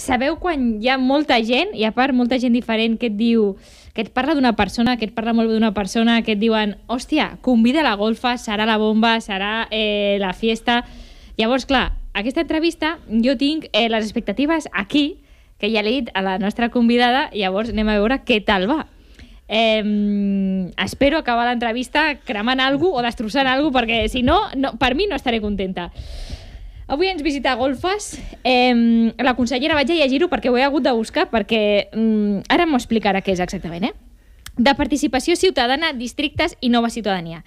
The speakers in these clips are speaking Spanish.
sabeu quan hi ha molta gent, i a part molta gent diferent, que et diu que et parla d'una persona, que et parla molt d'una persona, que et diuen, hòstia, convida la golfa, serà la bomba, serà eh, la fiesta... Llavors, clar, aquesta entrevista jo tinc eh, les expectatives aquí, que ja l'he dit a la nostra convidada, llavors anem a veure què tal va. Eh, espero acabar l'entrevista cremant alguna o destrossant alguna perquè si no, no, per mi no estaré contenta. Avui ens visita Golfes. Eh, la consellera vaig a llegir-ho perquè ho he hagut de buscar, perquè mm, ara m'ho explicarà què és exactament, eh? De participació ciutadana, districtes i nova ciutadania.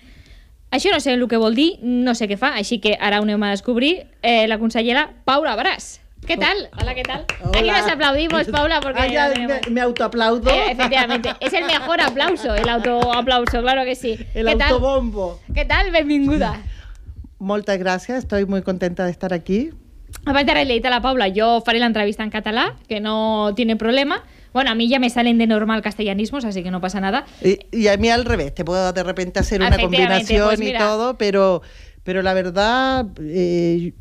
Això no sé el que vol dir, no sé què fa, així que ara ho anem a descobrir. Eh, la consellera Paula Bràs. Què tal? Hola, què tal? Hola. Aquí nos aplaudimos, Paula, porque... Ah, ya me, me, autoaplaudo. Eh, efectivamente, es el mejor aplauso, el autoaplauso, claro que sí. El ¿Qué autobombo. Tal? ¿Qué tal? Benvinguda. Muchas gracias, estoy muy contenta de estar aquí. Aparte de ley a la Paula, yo haré la entrevista en catalán, que no tiene problema. Bueno, a mí ya me salen de normal castellanismos, así que no pasa nada. Y, a mí al revés, te puedo de repente hacer una pues combinación y todo, pero, pero la verdad, eh,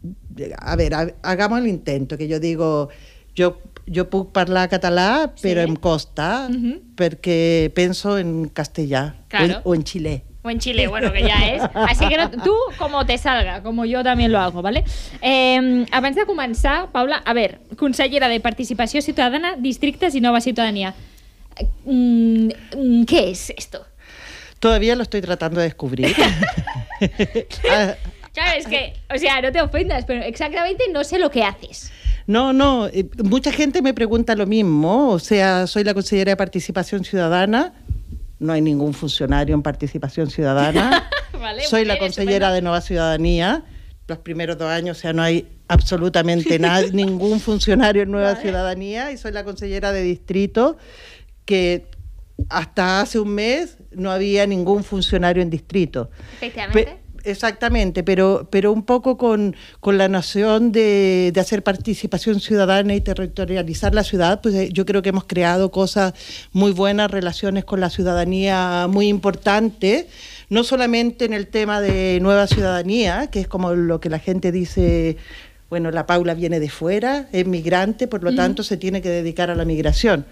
a ver, hagamos el intento, que yo digo, yo yo hablar catalán, pero pero sí. Em costa, mhm. porque pienso en castellano o, en, chile o en Chile, bueno, que ya es. Así que tú, como te salga, como yo también lo hago, ¿vale? Avanza em, abans de Paula, a ver, consellera de Participación Ciudadana, Districtes y Nueva Ciudadanía. Mm, mm, ¿qué es esto? Todavía lo estoy tratando de descubrir. claro, ah. es que, o sea, no te ofendas, pero exactamente no sé lo que haces. No, no, eh, mucha gente me pregunta lo mismo, o sea, soy la consellera de Participación Ciudadana, no hay ningún funcionario en participación ciudadana. Soy la consellera de Nueva Ciudadanía. Los primeros dos años, o sea, no hay absolutamente nada, ningún funcionario en Nueva Ciudadanía y soy la consellera de distrito que hasta hace un mes no había ningún funcionario en distrito exactamente, pero, pero un poco con, la noción de, hacer participación ciudadana y territorializar la ciudad, pues eh, yo creo que hemos creado cosas muy buenas, relaciones con la ciudadanía muy importantes, no solamente en el tema de nueva ciudadanía, que es como lo que la gente dice bueno, la Paula viene de fuera, es migrante, por lo tanto se tiene que dedicar a la migración.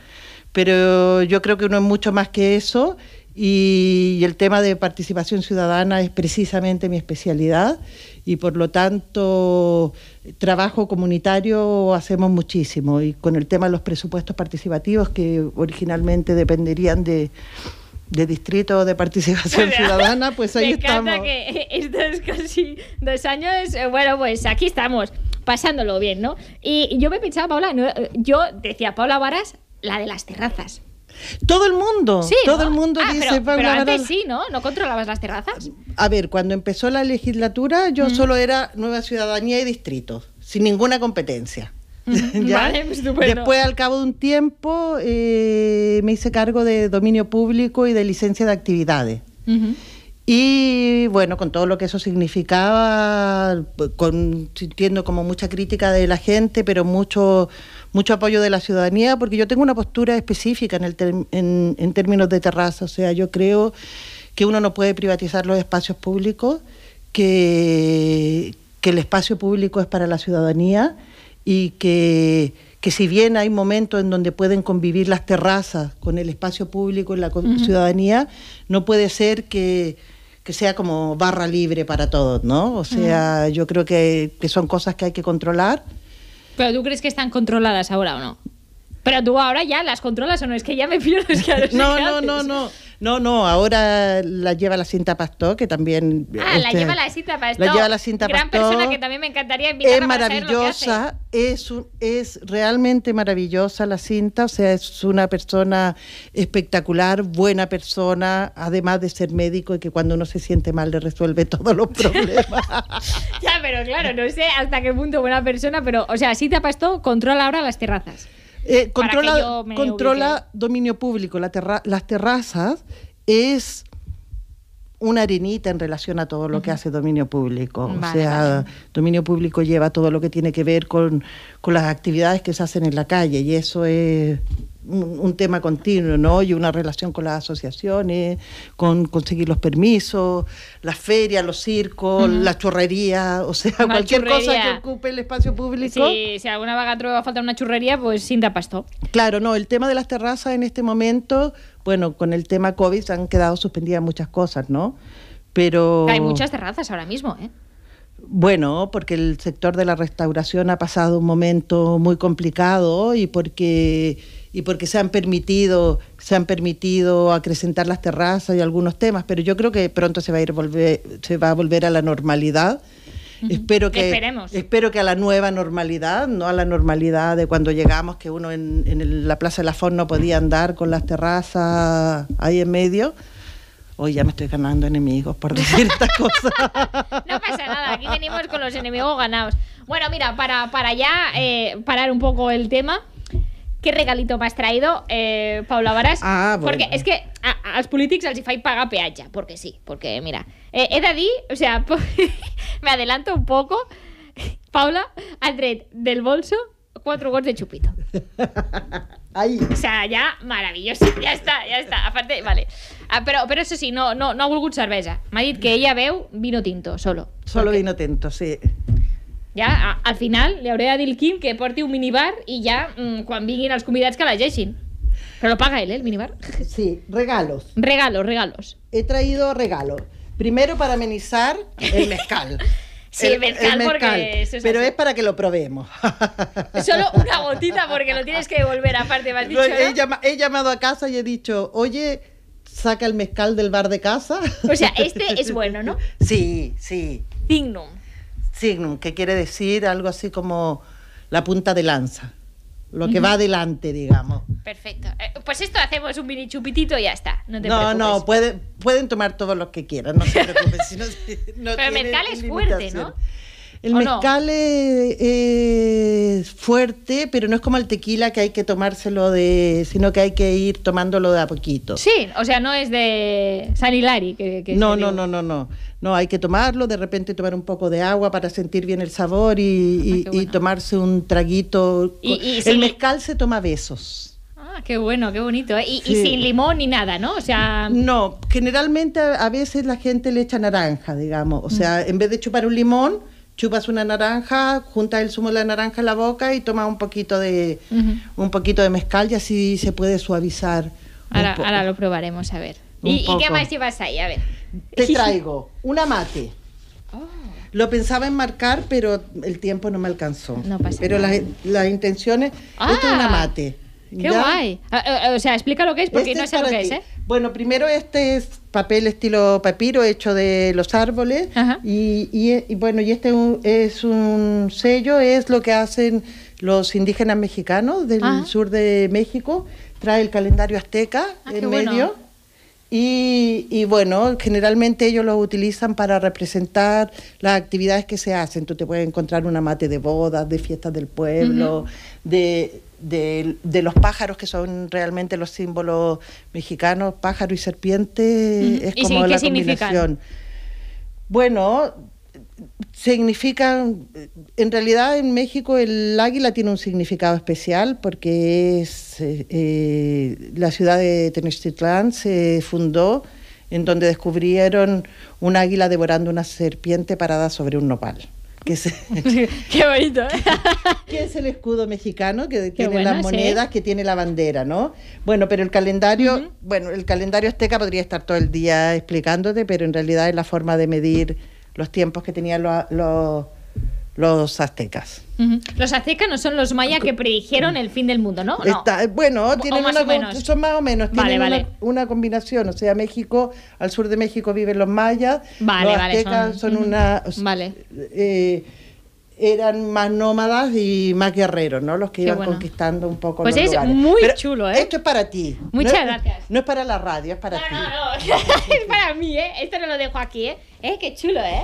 Pero yo creo que uno es mucho más que eso y, el tema de participación ciudadana es precisamente mi especialidad y por lo tanto trabajo comunitario hacemos muchísimo y con el tema de los presupuestos participativos que originalmente dependerían de, de distrito de participación ciudadana, pues ahí estamos. que casi dos años, eh, bueno, pues aquí estamos, pasándolo bien, ¿no? Y yo me pensaba, Paula, eh, yo decía, Paula Varas, la de las terrazas todo el mundo, todo el mundo ah, dice pero, antes sí, ¿no? ¿No controlabas las terrazas? A ver, cuando empezó la legislatura yo mm. solo era Nueva Ciudadanía y Distrito, sin ninguna competencia. Pues, Después, al cabo de un tiempo, eh, me hice cargo de dominio público y de licencia de actividades. Y bueno, con todo lo que eso significaba, con, sintiendo como mucha crítica de la gente, pero mucho mucho apoyo de la ciudadanía, porque yo tengo una postura específica en, el en, en términos de terraza. O sea, yo creo que uno no puede privatizar los espacios públicos, que, que el espacio público es para la ciudadanía y que que si bien hay momentos en donde pueden convivir las terrazas con el espacio público y la ciudadanía, no puede ser que, sea como barra libre para todos, ¿no? O sea, yo creo que, que, son cosas que hay que controlar pero tú crees que están controladas ahora o no? Pero tú ahora ya las controlas o no, es que ya me pierdo. Es que no, no, no, no. No, no, ahora la lleva la cinta Pastó, que también. Ah, la este, lleva la cinta Pastor. La lleva la cinta Gran persona que también me encantaría invitar Es que maravillosa, es, maravillosa, es realmente maravillosa la cinta, o sea, es una persona espectacular, buena persona, además de ser médico y que cuando uno se siente mal le resuelve todos los problemas. ya, pero claro, no sé hasta qué punto buena persona, pero, o sea, Cinta Pastó controla ahora las terrazas. Eh, controla controla dominio público. La las terrazas es una arenita en relación a todo lo que hace dominio público. o sea, dominio público lleva todo lo que tiene que ver con, con, las actividades que se hacen en la calle y eso es un, tema continuo, ¿no? Y una relación con las asociaciones, con conseguir los permisos, las ferias, los circos, las la o sea, cualquier cosa que ocupe el espacio público. Sí, si alguna vaga va a faltar una churrería, pues sin da Claro, no, el tema de las terrazas en este momento bueno, con el tema COVID se han quedado suspendidas muchas cosas, ¿no? Pero... Hay muchas terrazas ahora mismo, ¿eh? Bueno, porque el sector de la restauración ha pasado un momento muy complicado y porque, y porque se, han permitido, se han permitido acrecentar las terrazas y algunos temas, pero yo creo que pronto se va a ir volver, se va a volver a la normalidad Espero que Esperemos. espero que a la nueva normalidad, no a la normalidad de cuando llegamos que uno en, en la Plaza de la Fon no podía andar con las terrazas ahí en medio. Hoy ya me estoy ganando enemigos por decir estas cosas. no pasa nada, aquí venimos con los enemigos ganados. Bueno, mira, para, para ya eh, parar un poco el tema, ¿Qué regalito me has traído, eh, Paula Varas? Ah, porque es que a, los políticos paga ph porque pagar peacha, porque sí, porque mira, eh, he de o sea, me adelanto un poco. Paula ha tret del bolso cuatro gols de chupito. Ahí. O sea, ja, meravellosa. Ja està, ja està. A part vale. Ah, però, però això sí, no, no, no ha volgut cervesa. M'ha dit que ella veu vino tinto, solo. Solo Perquè... vino tinto, sí. Ja, a, al final, li hauré de dir al Quim que porti un minibar i ja, mmm, quan vinguin els convidats, que la llegeixin. Però lo paga ell, eh, el minibar. Sí, regalos. Regalos, regalos. He traído regalos. Primero para amenizar el mezcal. Sí, el, mezcal, porque Pero es para que lo probemos. Solo una gotita porque lo tienes que devolver aparte, me has dicho, he, he llamado a casa y he dicho, oye, saca el mezcal del bar de casa. O sea, este es bueno, ¿no? Sí, sí. Signum. Signum, que quiere decir algo así como la punta de lanza lo que va adelante, digamos. Perfecto. Eh, pues esto hacemos un mini chupitito y ya está. No, te no, preocupes. no pueden tomar todos los que quieran, no se preocupen. si no, Pero mental es fuerte, ¿no? El mezcal es, fuerte, pero no es como el tequila que hay que tomárselo de. sino que hay que ir tomándolo de a poquito. Sí, o sea, no es de San Hilari. Que, no, no, no, no, no. No, hay que tomarlo, de repente tomar un poco de agua para sentir bien el sabor y, ah, tomarse un traguito. Y, el mezcal se toma besos. Ah, qué bueno, qué bonito. ¿eh? Y, sin limón ni nada, ¿no? O sea. No, generalmente a veces la gente le echa naranja, digamos. O mm. sea, en vez de chupar un limón, chupas una naranja, juntas el zumo de la naranja en la boca y tomas un poquito de un poquito de mezcal y así se puede suavizar. Ahora, ahora lo probaremos a ver. ¿Y, qué más llevas ahí? A ver. Te traigo una mate. Oh. Lo pensaba en marcar, pero el tiempo no me alcanzó. No pasa pero nada. Las, las intenciones. Ah. Esto es una ah. mate. ¡Qué guay! Ah, eh, eh, o sea, explica lo que es porque este no sé lo que es, ¿eh? Bueno, primero este es papel estilo papiro hecho de los árboles y, bueno, y este es un sello, es lo que hacen los indígenas mexicanos del sur de México, trae el calendario azteca ah, en medio. Y, bueno, generalmente ellos lo utilizan para representar las actividades que se hacen. Tú te puedes encontrar una mate de bodas, de fiestas del pueblo, de de, los pájaros que son realmente los símbolos mexicanos, pájaro y serpiente, es como la combinación. Bueno, significan, en realidad en México el águila tiene un significado especial porque es eh, la ciudad de Tenochtitlán se fundó en donde descubrieron un águila devorando una serpiente parada sobre un nopal que es, Qué bonito. que es el escudo mexicano, que tiene las monedas, que tiene la bandera, ¿no? Bueno, pero el calendario, bueno, el calendario azteca podría estar todo el día explicándote, pero en realidad es la forma de medir los tiempos que tenían los los aztecas. Los aztecas no son los mayas que predijeron el fin del mundo, ¿no? bueno, tienen más una, son más o menos, tienen Una, combinación. O sea, México, al sur de México viven los mayas, los aztecas son, una... Eh, eran más nómadas y más guerreros, ¿no? Los que iban conquistando un poco pues es muy chulo, ¿eh? Esto es para ti. Muchas gracias. no es para la radio, es para ti. No, no, no. es para mí, ¿eh? Esto no lo dejo aquí, ¿eh? ¿Eh? Qué chulo, ¿eh?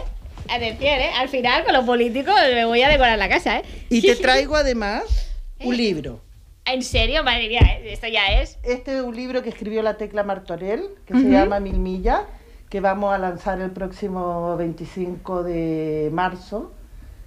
¿eh? Al final, con los políticos, me voy a decorar la casa, ¿eh? Y te traigo además un eh, libro. ¿En serio? Madre mía, ¿eh? esto ya es. Este es un libro que escribió la Tecla Martorell, que se llama Mil Millas, que vamos a lanzar el próximo 25 de marzo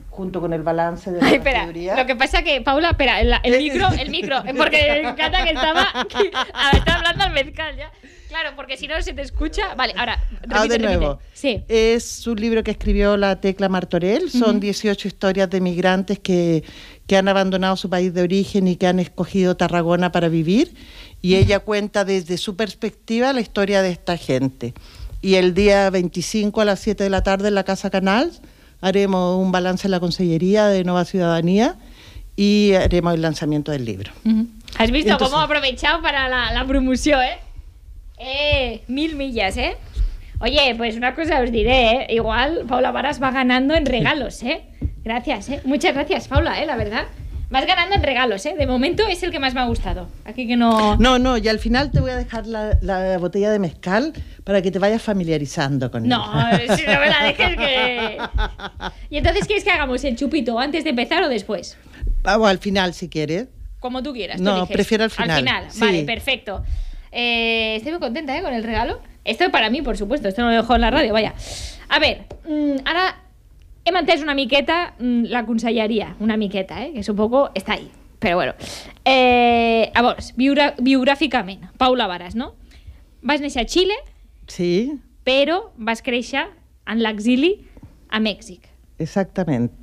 junto con el balance de la Ay, Lo que pasa es que, Paula, espera, el, micro, el micro, porque me encanta que estaba, que, estaba hablando al mezcal ya. Claro, porque si no se te escucha. Vale, ahora. ah, de nuevo. Sí. Es un libro que escribió la Tecla Martorell. Son 18 historias de migrantes que, que han abandonado su país de origen y que han escogido Tarragona para vivir. Y ella cuenta desde su perspectiva la historia de esta gente. Y el día 25 a las 7 de la tarde en la Casa Canal haremos un balance en la Consellería de Nueva Ciudadanía y haremos el lanzamiento del libro. Has visto cómo ha aprovechado para la, la promoción, ¿eh? ¡Eh! Mil millas, ¿eh? Oye, pues una cosa os diré, ¿eh? Igual Paula Varas va ganando en regalos, ¿eh? Gracias, ¿eh? Muchas gracias, Paula, ¿eh? La verdad. Vas ganando en regalos, ¿eh? De momento es el que más me ha gustado. Aquí que no... No, no, y al final te voy a dejar la, botella de mezcal para que te vayas familiarizando con no, No, eh, si no me la dejes que... ¿Y entonces quieres que hagamos el chupito antes de empezar o después? Vamos, al final si quieres. Como tú quieras. No, prefiero al final. Al final, vale, perfecto. Eh, estoy muy contenta ¿eh? con el regalo. Esto para mí, por supuesto, esto no lo dejo en la radio, vaya. A ver, mm, ahora he mantenido una miqueta mm, la conselleria, una miqueta, eh? que un poco... Está ahí. Pero bueno. Eh, a vos, biográficamente. Paula Varas, no? Vas néixer a Xile, sí. però vas créixer en l'exili a Mèxic. Exactament.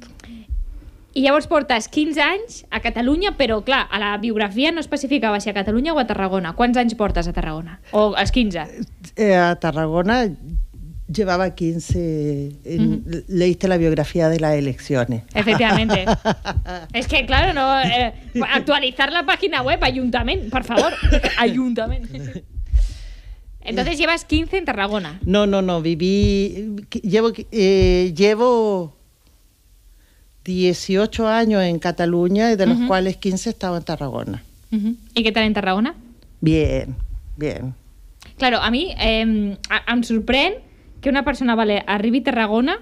I llavors portes 15 anys a Catalunya, però clar, a la biografia no especificava si a Catalunya o a Tarragona. Quants anys portes a Tarragona? O els 15? Eh, a Tarragona llevava 15, Mm -hmm. leíste la biografia de las elecciones. Efectivamente. es que, claro, no eh, actualizar la página web, ayuntamiento, por favor, ayuntamiento. Entonces llevas 15 en Tarragona. No, no, no, viví, llevo, eh, llevo 18 años en Cataluña de los cuales 15 estaba en Tarragona. ¿Y qué tal en Tarragona? Bien, bien. Claro, a mí me em, em sorprende que una persona vale, arriba y Tarragona,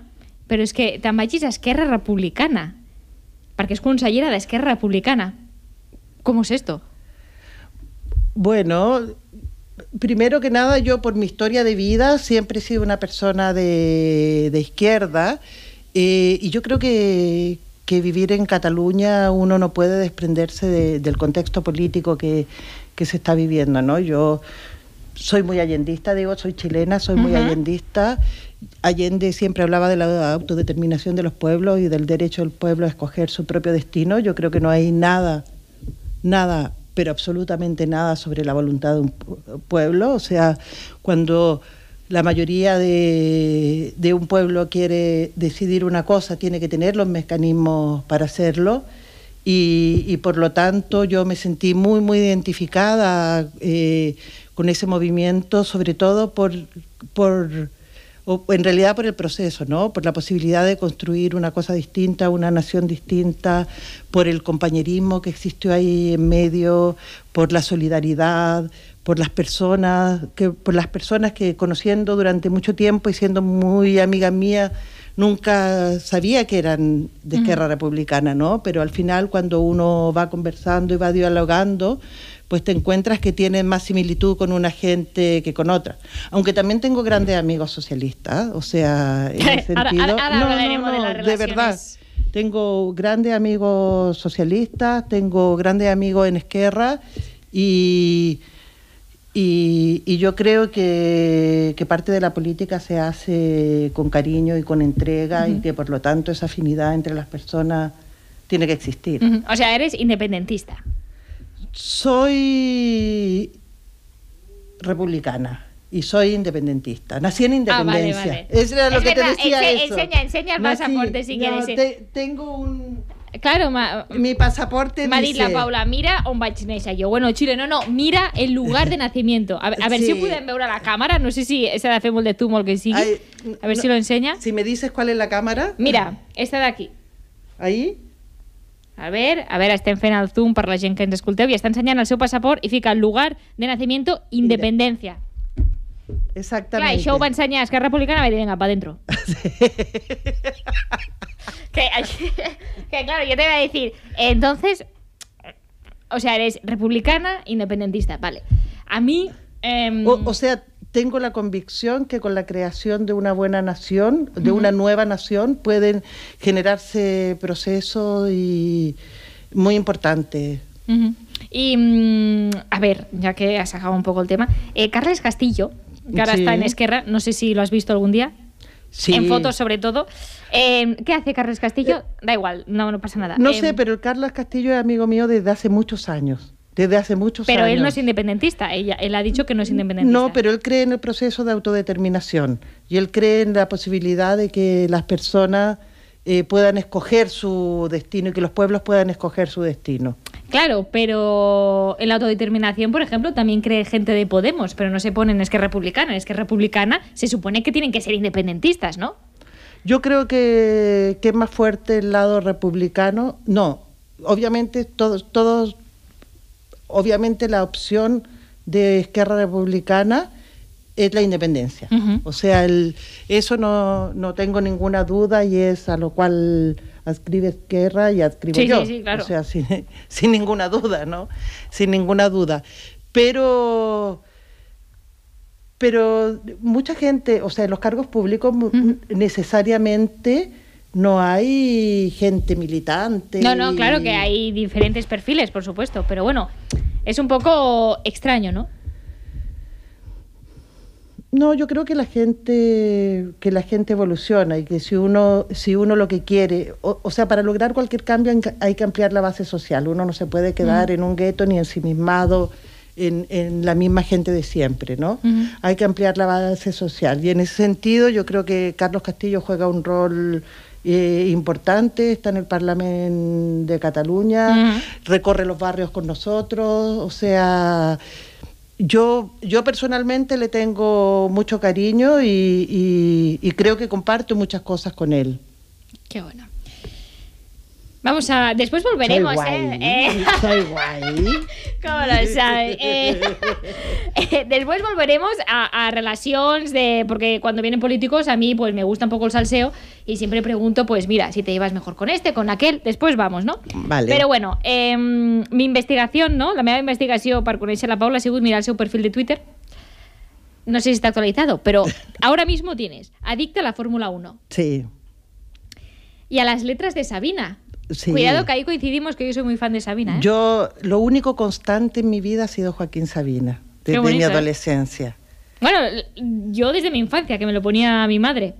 pero es que te es a Esquerra Republicana, es es de Esquerra Republicana. ¿Cómo es esto? Bueno, primero que nada, yo por mi historia de vida siempre he sido una persona de, de izquierda, eh, y yo creo que, vivir en Cataluña uno no puede desprenderse del contexto político que, se está viviendo, ¿no? Yo soy muy allendista, digo, soy chilena, soy muy allendista. Allende siempre hablaba de la autodeterminación de los pueblos y del derecho del pueblo a escoger su propio destino. Yo creo que no hay nada, nada, pero absolutamente nada sobre la voluntad de un pueblo. O sea, cuando la mayoría de, un pueblo quiere decidir una cosa, tiene que tener los mecanismos para hacerlo. Y, por lo tanto yo me sentí muy, muy identificada eh, con ese movimiento, sobre todo por, por en realidad por el proceso, ¿no? Por la posibilidad de construir una cosa distinta, una nación distinta, por el compañerismo que existió ahí en medio, por la solidaridad, por las personas que por las personas que conociendo durante mucho tiempo y siendo muy amiga mía nunca sabía que eran de izquierda republicana no pero al final cuando uno va conversando y va dialogando pues te encuentras que tienen más similitud con una gente que con otra aunque también tengo grandes amigos socialistas o sea en de, verdad tengo grandes amigos socialistas tengo grandes amigos en izquierda y y, yo creo que, parte de la política se hace con cariño y con entrega y que por lo tanto esa afinidad entre las personas tiene que existir. O sea, eres independentista. Soy republicana y soy independentista. Nací en ah, Independencia. Es lo que te decía. eso. Enseña, enseña el pasaporte si quieres. tengo un, Claro, ma, mi pasaporte Marila la Paula, mira un vaig yo yo. Bueno, Chile, no, no, mira el lugar de nacimiento. A, ver si si ver veure la cámara, no sé si esa de fer molt de tu que sigue. a ver si lo enseña. Si me dices cuál es la cámara. Mira, esta de aquí. Ahí? A ver, a ver, estem fent el zoom para la gente que ens escolteu i está enseñando el seu pasaporte y fica el lugar de nacimiento independencia. Exactamente. Claro, ho va ensenyar Esquerra Republicana va dir, venga, pa dentro. que, claro, yo te iba a decir, entonces, o sea, eres republicana, independentista, vale. A mí... Em, o, sea, tengo la convicción que con la creación de una buena nación, de una nueva nación, pueden generarse procesos y muy importantes. Y mm, a ver, ya que has sacado un poco el tema, eh, Carles Castillo, que ahora está en Esquerra, no sé si lo has visto algún día, en fotos, sobre todo. Em, ¿Qué hace Carlos Castillo? Da igual, no, pasa nada. No sé, em, pero Carlos Castillo es amigo mío desde hace muchos años. Desde hace muchos pero él no es independentista, ella, él ha dicho que no es independentista. No, pero él cree en el proceso de autodeterminación y él cree en la posibilidad de que las personas eh, puedan escoger su destino y que los pueblos puedan escoger su destino. Claro, pero en la autodeterminación, por ejemplo, también cree gente de Podemos, pero no se ponen es que republicana. Es que republicana se supone que tienen que ser independentistas, ¿no? Yo creo que, es más fuerte el lado republicano. No, obviamente todos, todos, obviamente la opción de Esquerra Republicana es la independencia. O sea, el, eso no, no tengo ninguna duda y es a lo cual adscribe Guerra y adscribo yo. O sea, sin, sin ninguna duda, ¿no? Sin ninguna duda. Pero pero mucha gente, o sea, en los cargos públicos necesariamente no hay gente militante. No, no, claro que hay diferentes perfiles, por supuesto, pero bueno, es un poco extraño, ¿no? No, yo creo que la gente, que la gente evoluciona y que si uno, si uno lo que quiere, o, sea, para lograr cualquier cambio hay que ampliar la base social. Uno no se puede quedar mm. en un gueto ni ensimismado en, la misma gente de siempre, ¿no? Hay que ampliar la base social. Y en ese sentido, yo creo que Carlos Castillo juega un rol eh, importante, está en el Parlamento de Cataluña, recorre los barrios con nosotros, o sea yo, yo personalmente le tengo mucho cariño y, y creo que comparto muchas cosas con él. Qué bueno. Vamos a. Después volveremos, ¿eh? guay, ¿eh? Soy guay. ¿Cómo lo sabes? Eh, eh, después volveremos a, relaciones de. Porque cuando vienen políticos, a mí pues me gusta un poco el salseo y siempre pregunto, pues mira, si te llevas mejor con este, con aquel, después vamos, ¿no? Vale. Pero bueno, em, mi investigación, ¿no? La investigación para conocer a la Paula ha sido mirar su perfil de Twitter. No sé si está actualizado, pero ahora mismo tienes adicta a la Fórmula 1. Sí. Y a las letras de Sabina. Cuidado que ahí coincidimos que yo soy muy fan de Sabina. ¿eh? Yo, lo único constante en mi vida ha sido Joaquín Sabina, desde mi ¿eh? adolescencia. Bueno, yo desde mi infancia, que me lo ponía mi madre.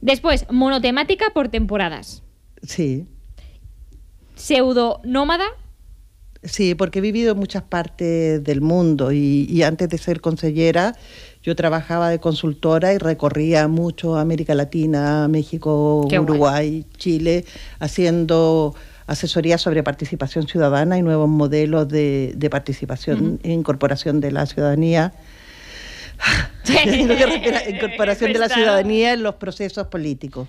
Después, monotemática por temporadas. Sí. Pseudo nómada. Sí, porque he vivido en muchas partes del mundo y, y antes de ser consellera yo trabajaba de consultora y recorría mucho América Latina, México, Uruguay, Chile, haciendo asesoría sobre participación ciudadana y nuevos modelos de, participación e incorporación de la ciudadanía. incorporación de la ciudadanía en los procesos políticos.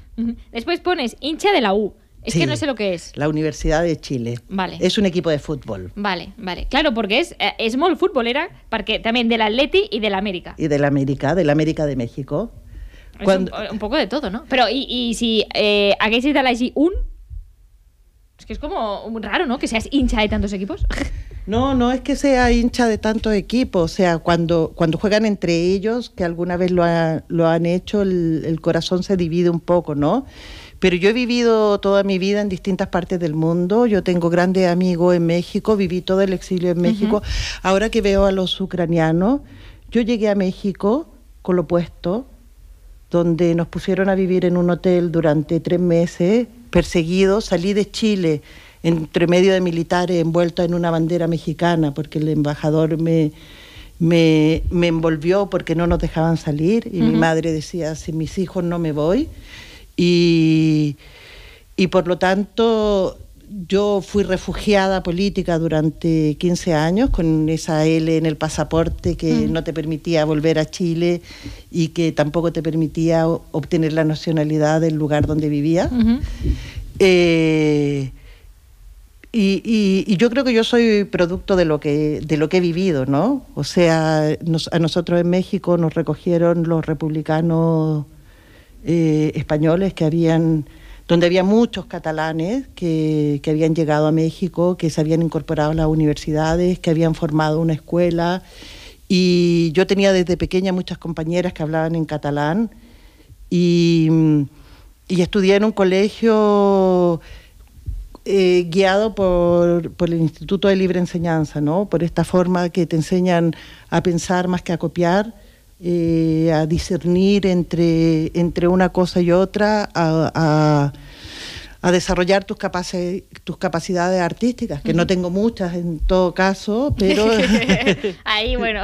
Después pones hincha de la U. Es que no sé lo que es. La Universidad de Chile. Vale. Es un equipo de fútbol. Vale, vale. Claro, porque es es eh, molt futbolera, porque también del atleti Y del América. Y del América, del América de México. un, poco de todo, ¿no? Pero, ¿y, si eh, de allí un? Es que es como raro, ¿no? Que seas hincha de tantos equipos. No, no es que sea hincha de tantos equipos, o sea, cuando, cuando juegan entre ellos, que alguna vez lo, han hecho, el corazón se divide un poco, ¿no? Pero yo he vivido toda mi vida en distintas partes del mundo. Yo tengo grandes amigos en México, viví todo el exilio en México. Ahora que veo a los ucranianos, yo llegué a México con lo puesto, donde nos pusieron a vivir en un hotel durante tres meses, perseguidos. Salí de Chile entre medio de militares envuelto en una bandera mexicana, porque el embajador me, me, envolvió porque no nos dejaban salir y mi madre decía, si mis hijos no me voy, y, y por lo tanto, yo fui refugiada política durante 15 años con esa L en el pasaporte que no te permitía volver a Chile y que tampoco te permitía obtener la nacionalidad del lugar donde vivía. Eh, y, y, yo creo que yo soy producto de lo que, de lo que he vivido, ¿no? O sea, a nosotros en México nos recogieron los republicanos eh, españoles que habían donde había muchos catalanes que, habían llegado a México, que se habían incorporado a las universidades, que habían formado una escuela. Y yo tenía desde pequeña muchas compañeras que hablaban en catalán y, y estudié en un colegio eh, guiado por, por, el Instituto de Libre Enseñanza, ¿no? por esta forma que te enseñan a pensar más que a copiar eh, a discernir entre, una cosa y otra, a, desarrollar tus, tus capacidades artísticas, que no tengo muchas en todo caso, pero... Ahí, bueno.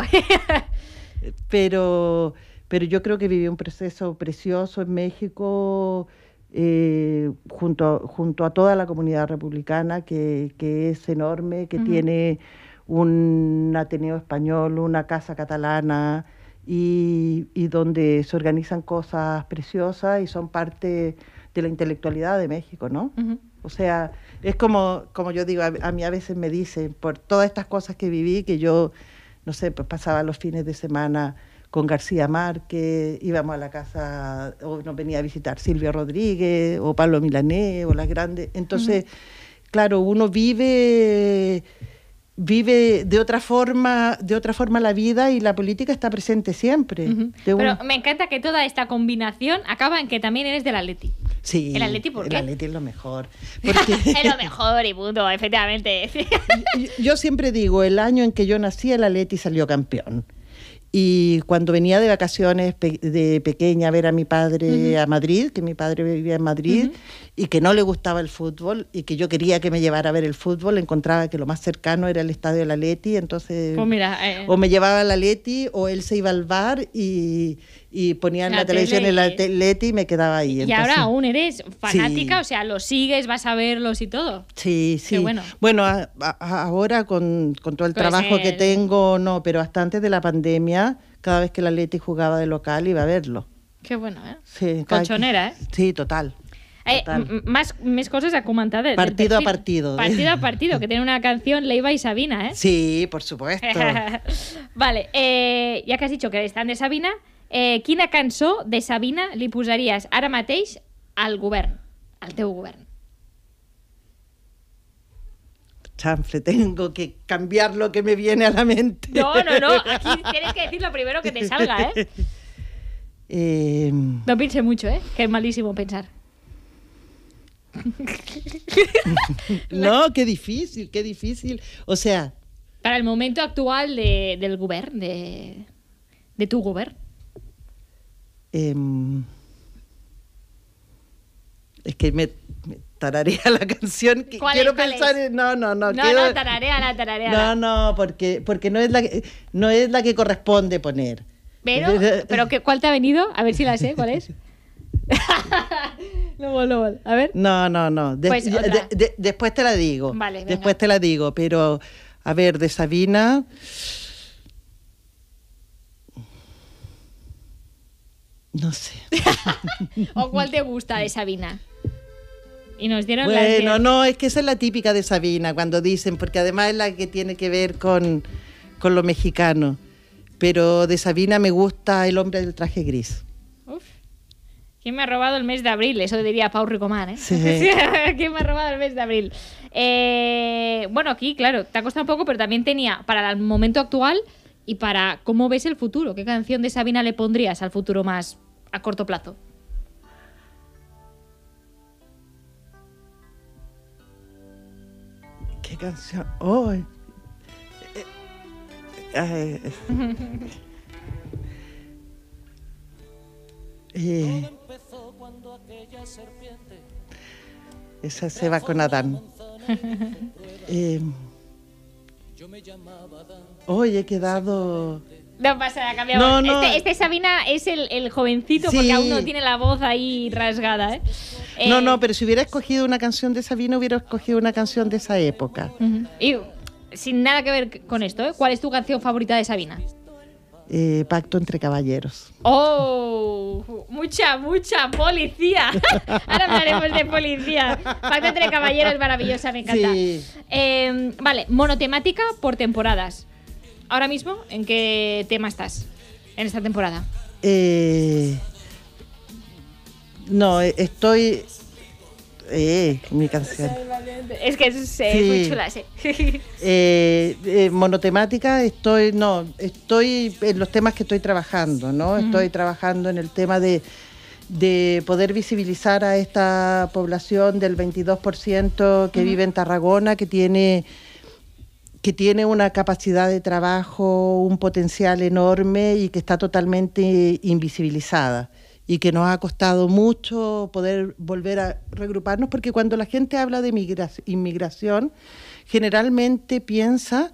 pero, pero yo creo que viví un proceso precioso en México eh, junto, a toda la comunidad republicana, que, es enorme, que tiene un Ateneo español, una casa catalana, y, y, donde se organizan cosas preciosas y son parte de la intelectualidad de México, ¿no? O sea, es como, como yo digo, a, mí a veces me dicen, por todas estas cosas que viví, que yo, no sé, pues pasaba los fines de semana con García Márquez, íbamos a la casa, o nos venía a visitar Silvio Rodríguez, o Pablo Milané, o las grandes. Entonces, claro, uno vive vive de otra forma, de otra forma la vida y la política está presente siempre. Pero me encanta que toda esta combinación acaba en que también eres del Atleti. Sí. ¿El Atleti por qué? El Atleti es lo mejor. es lo mejor y punto, efectivamente. yo, siempre digo, el año en que yo nací el Atleti salió campeón. Y cuando venía de vacaciones de pequeña a ver a mi padre a Madrid, que mi padre vivía en Madrid, y que no le gustaba el fútbol y que yo quería que me llevara a ver el fútbol, encontraba que lo más cercano era el estadio de la Leti, entonces pues eh, o me llevaba a la Leti o él se iba al bar y, y ponían la, la televisión el la y me quedaba ahí. Y ahora aún eres fanática, o sea, lo sigues, vas a verlos y todo. Sí, sí. Qué bueno, bueno ahora con, todo el pues trabajo que tengo, no, pero hasta antes de la pandemia, cada vez que la Leti jugaba de local iba a verlo. Qué bueno, ¿eh? Sí, ¿eh? Sí, total. Eh, más, más cosas a partido a partido partido a partido que tiene una canción Leiva y Sabina eh sí por supuesto vale eh, ya que has dicho que están de Sabina eh, quina cançó de Sabina li posaries ahora mateix al govern, al teu govern? chanfle, tengo que cambiar lo que me viene a la mente. No, no, no, aquí tienes que decir lo primero que te salga, ¿eh? eh... No piense mucho, ¿eh? Que es malísimo pensar. no, qué difícil, qué difícil. O sea... Para el momento actual de, del gobierno, de, de tu gobierno. Em, es que me, tararea la canción. Que quiero pensar en, No, no, no. No, no, tararea la tararea. No, no, porque, porque no, es la que, no es la que corresponde poner. Pero, eh, pero ¿cuál te ha venido? A ver si la sé, ¿cuál es? no, no, no, a ver. No, no, no. Pues, después te la digo. Vale, Después te la digo, pero a ver, de Sabina. No sé. ¿O cuál te gusta de Sabina? Y nos dieron bueno, no, es que esa es la típica de Sabina cuando dicen, porque además es la que tiene que ver con, lo mexicano. Pero de Sabina me gusta el hombre del traje gris. Uf. ¿Quién me ha robado el mes de abril? Eso diría Pau Ricomán, ¿eh? Sí. ¿Quién me ha robado el mes de abril? Eh, bueno, aquí, claro, te ha costado un poco, pero también tenía para el momento actual y para cómo ves el futuro. ¿Qué canción de Sabina le pondrías al futuro más a corto plazo? ¿Qué canción? Oh, esa se va con Adán. Hoy he quedado. No pasa nada, cambiamos. Este, este, Sabina es el, jovencito porque aún no tiene la voz ahí rasgada. ¿eh? No, eh, no, pero si hubiera escogido una canción de Sabina, hubiera escogido una canción de esa época. Y sin nada que ver con esto, ¿eh? ¿cuál es tu canción favorita de Sabina? Eh, pacto entre caballeros. ¡Oh! Mucha, mucha policía. Ahora hablaremos de policía. Pacto entre caballeros maravillosa, me encanta. Em, vale, monotemática por temporadas. Ahora mismo, ¿en qué tema estás en esta temporada? Eh, no, eh, estoy eh, mi canción. Es que es, muy chula, eh, eh, monotemática, estoy, no, estoy en los temas que estoy trabajando, ¿no? Estoy trabajando en el tema de, poder visibilizar a esta población del 22% que vive en Tarragona, que tiene que tiene una capacidad de trabajo, un potencial enorme y que está totalmente invisibilizada y que nos ha costado mucho poder volver a regruparnos, porque cuando la gente habla de inmigración, generalmente piensa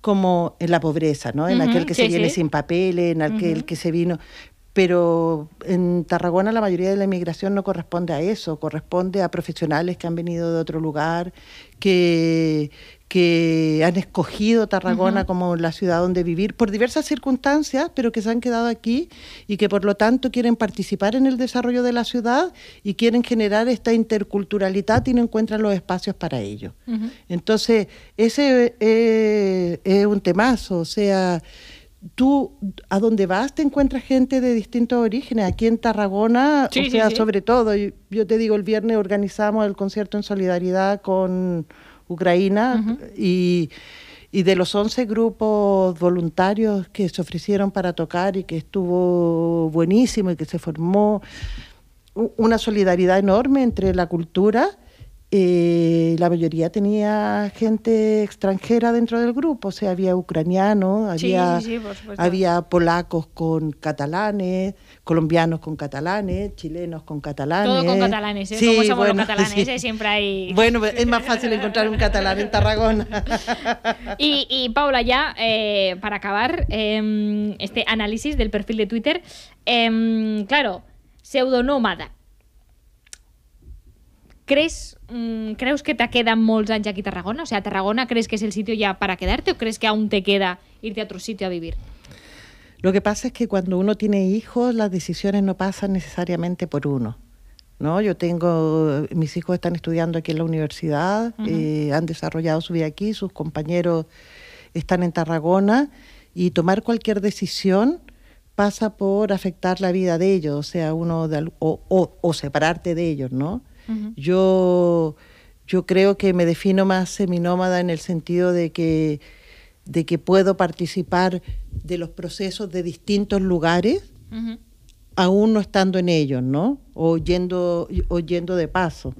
como en la pobreza, ¿no? En aquel que se viene sin papeles, en aquel que se vino. Pero en Tarragona la mayoría de la inmigración no corresponde a eso, corresponde a profesionales que han venido de otro lugar, que, que han escogido Tarragona como la ciudad donde vivir por diversas circunstancias, pero que se han quedado aquí y que por lo tanto quieren participar en el desarrollo de la ciudad y quieren generar esta interculturalidad y no encuentran los espacios para ello. Entonces, ese eh, es un temazo, o sea tú a dónde vas te encuentras gente de distintos orígenes. Aquí en Tarragona, o sea, sobre todo, yo, te digo, el viernes organizamos el concierto en solidaridad con Ucrania y, y, de los 11 grupos voluntarios que se ofrecieron para tocar y que estuvo buenísimo y que se formó una solidaridad enorme entre la cultura eh, la mayoría tenía gente extranjera dentro del grupo, o sea, había ucranianos, había, polacos con catalanes, colombianos con catalanes, chilenos con catalanes. Todo con catalanes, Como ¿eh? somos catalanes, ¿eh? siempre hay... Bueno, es más fácil encontrar un catalán en Tarragona. y, y Paula, ya para acabar em, este análisis del perfil de Twitter, em, claro, pseudonómada crees, mm, que te quedan molts anys aquí en Tarragona? O sea, ¿Tarragona crees que es el sitio ya para quedarte o crees que aún te queda irte a otro sitio a vivir? Lo que pasa es que cuando uno tiene hijos, las decisiones no pasan necesariamente por uno. ¿no? Yo tengo, mis hijos están estudiando aquí en la universidad, eh, han desarrollado su vida aquí, sus compañeros están en Tarragona y tomar cualquier decisión pasa por afectar la vida de ellos, o sea, uno o, separarte de ellos, ¿no? Yo creo que me defino más seminómada en el sentido de que, puedo participar de los procesos de distintos lugares, aún no estando en ellos, ¿no? O yendo, de paso.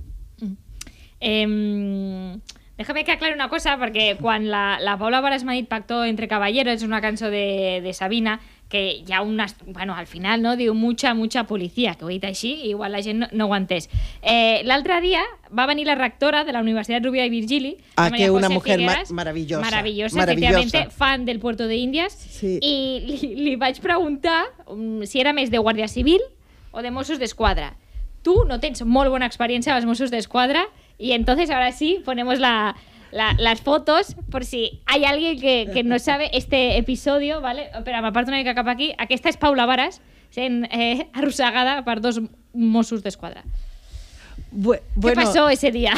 Em, déjame que aclare una cosa, porque cuando la, la Paula madrid pactó entre caballeros, es una canción de Sabina, que hi ha unes... Bueno, al final, no?, diu mucha, mucha policia, que ho he dit així, i igual la gent no, no ho ha entès. Eh, L'altre dia va venir la rectora de la Universitat Rovira i Virgili, ah, que María una José mujer Figueras, ma maravillosa, maravillosa, maravillosa. fan del Puerto de Indias, sí. i li, li vaig preguntar um, si era més de Guàrdia Civil o de Mossos d'Esquadra. Tu no tens molt bona experiència als Mossos d'Esquadra, i entonces ara sí ponemos la, las fotos, por si hay alguien que, no sabe este episodio, ¿vale? Pero me aparto una mica cap aquí. está es Paula Varas, en, eh, dos mozos de escuadra. ¿Qué pasó ese día?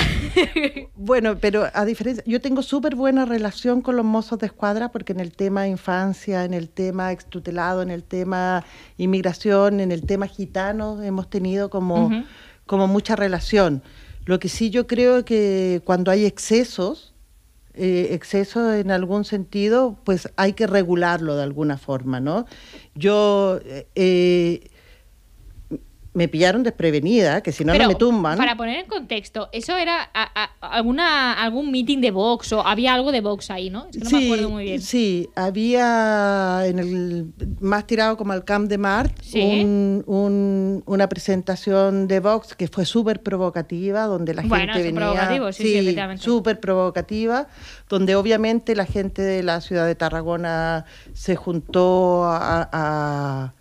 bueno, pero a diferencia, yo tengo súper buena relación con los mozos de escuadra porque en el tema infancia, en el tema extutelado, en el tema inmigración, en el tema gitano, hemos tenido como, como mucha relación. Lo que sí yo creo que cuando hay excesos, eh, excesos en algún sentido, pues hay que regularlo de alguna forma, ¿no? Yo eh, eh, me pillaron desprevenida, que si no, no me tumban. Para poner en contexto, ¿eso era alguna, algún meeting de Vox o había algo de Vox ahí, no? no sí, me acuerdo muy bien. Sí, había en el más tirado como al Camp de Mart una presentación de Vox que fue súper provocativa, donde la gente venía. sí, sí Súper provocativa, donde obviamente la gente de la ciudad de Tarragona se juntó a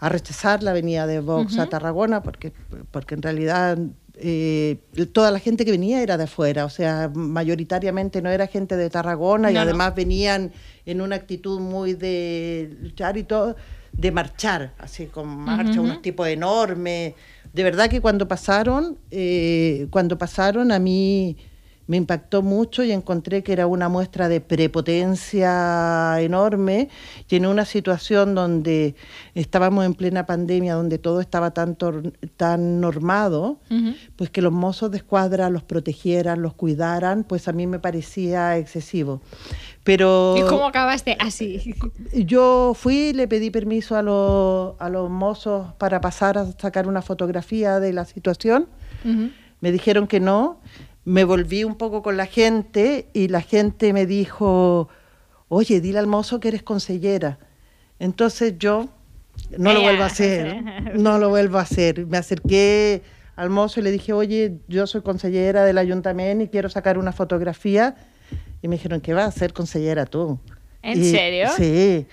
a rechazar la venida de Vox a Tarragona, porque, porque en realidad eh, toda la gente que venía era de afuera, o sea, mayoritariamente no era gente de Tarragona y además venían en una actitud muy de luchar y todo, de marchar, así como marcha, unos tipos enormes. De verdad que cuando pasaron, eh, cuando pasaron a mí me impactó mucho y encontré que era una muestra de prepotencia enorme y en una situación donde estábamos en plena pandemia, donde todo estaba tan, tan normado, pues que los mozos de escuadra los protegieran, los cuidaran, pues a mí me parecía excesivo. Pero ¿Y cómo acabaste así? Yo fui, le pedí permiso a, los, mozos para pasar a sacar una fotografía de la situación. Me dijeron que no me volví un poco con la gente y la gente me dijo, oye, dile al mozo que eres consellera. Entonces yo no lo vuelvo a hacer, no lo vuelvo a hacer. Me acerqué al mozo y le dije, oye, yo soy consellera del ayuntamiento y quiero sacar una fotografía. Y me dijeron, ¿qué vas a ser consellera tú? ¿En serio? Sí.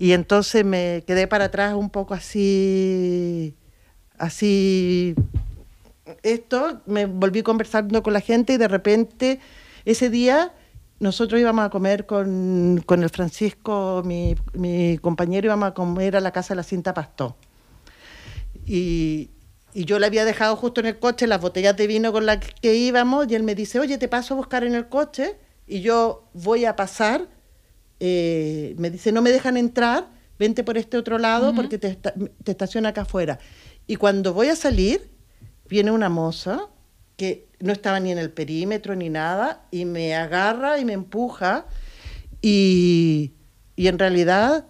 Y entonces me quedé para atrás un poco así, así esto, me volví conversando con la gente y de repente ese día nosotros íbamos a comer con, el Francisco, mi, compañero, íbamos a comer a la casa de la cinta Pastó. Y, yo le había dejado justo en el coche las botellas de vino con las que íbamos y él me dice, oye, te paso a buscar en el coche y yo voy a pasar. Eh, me dice, no me dejan entrar, vente por este otro lado porque te, te estaciona acá afuera. Y cuando voy a salir, viene una moza que no estaba ni en el perímetro ni nada y me agarra y me empuja y, en realidad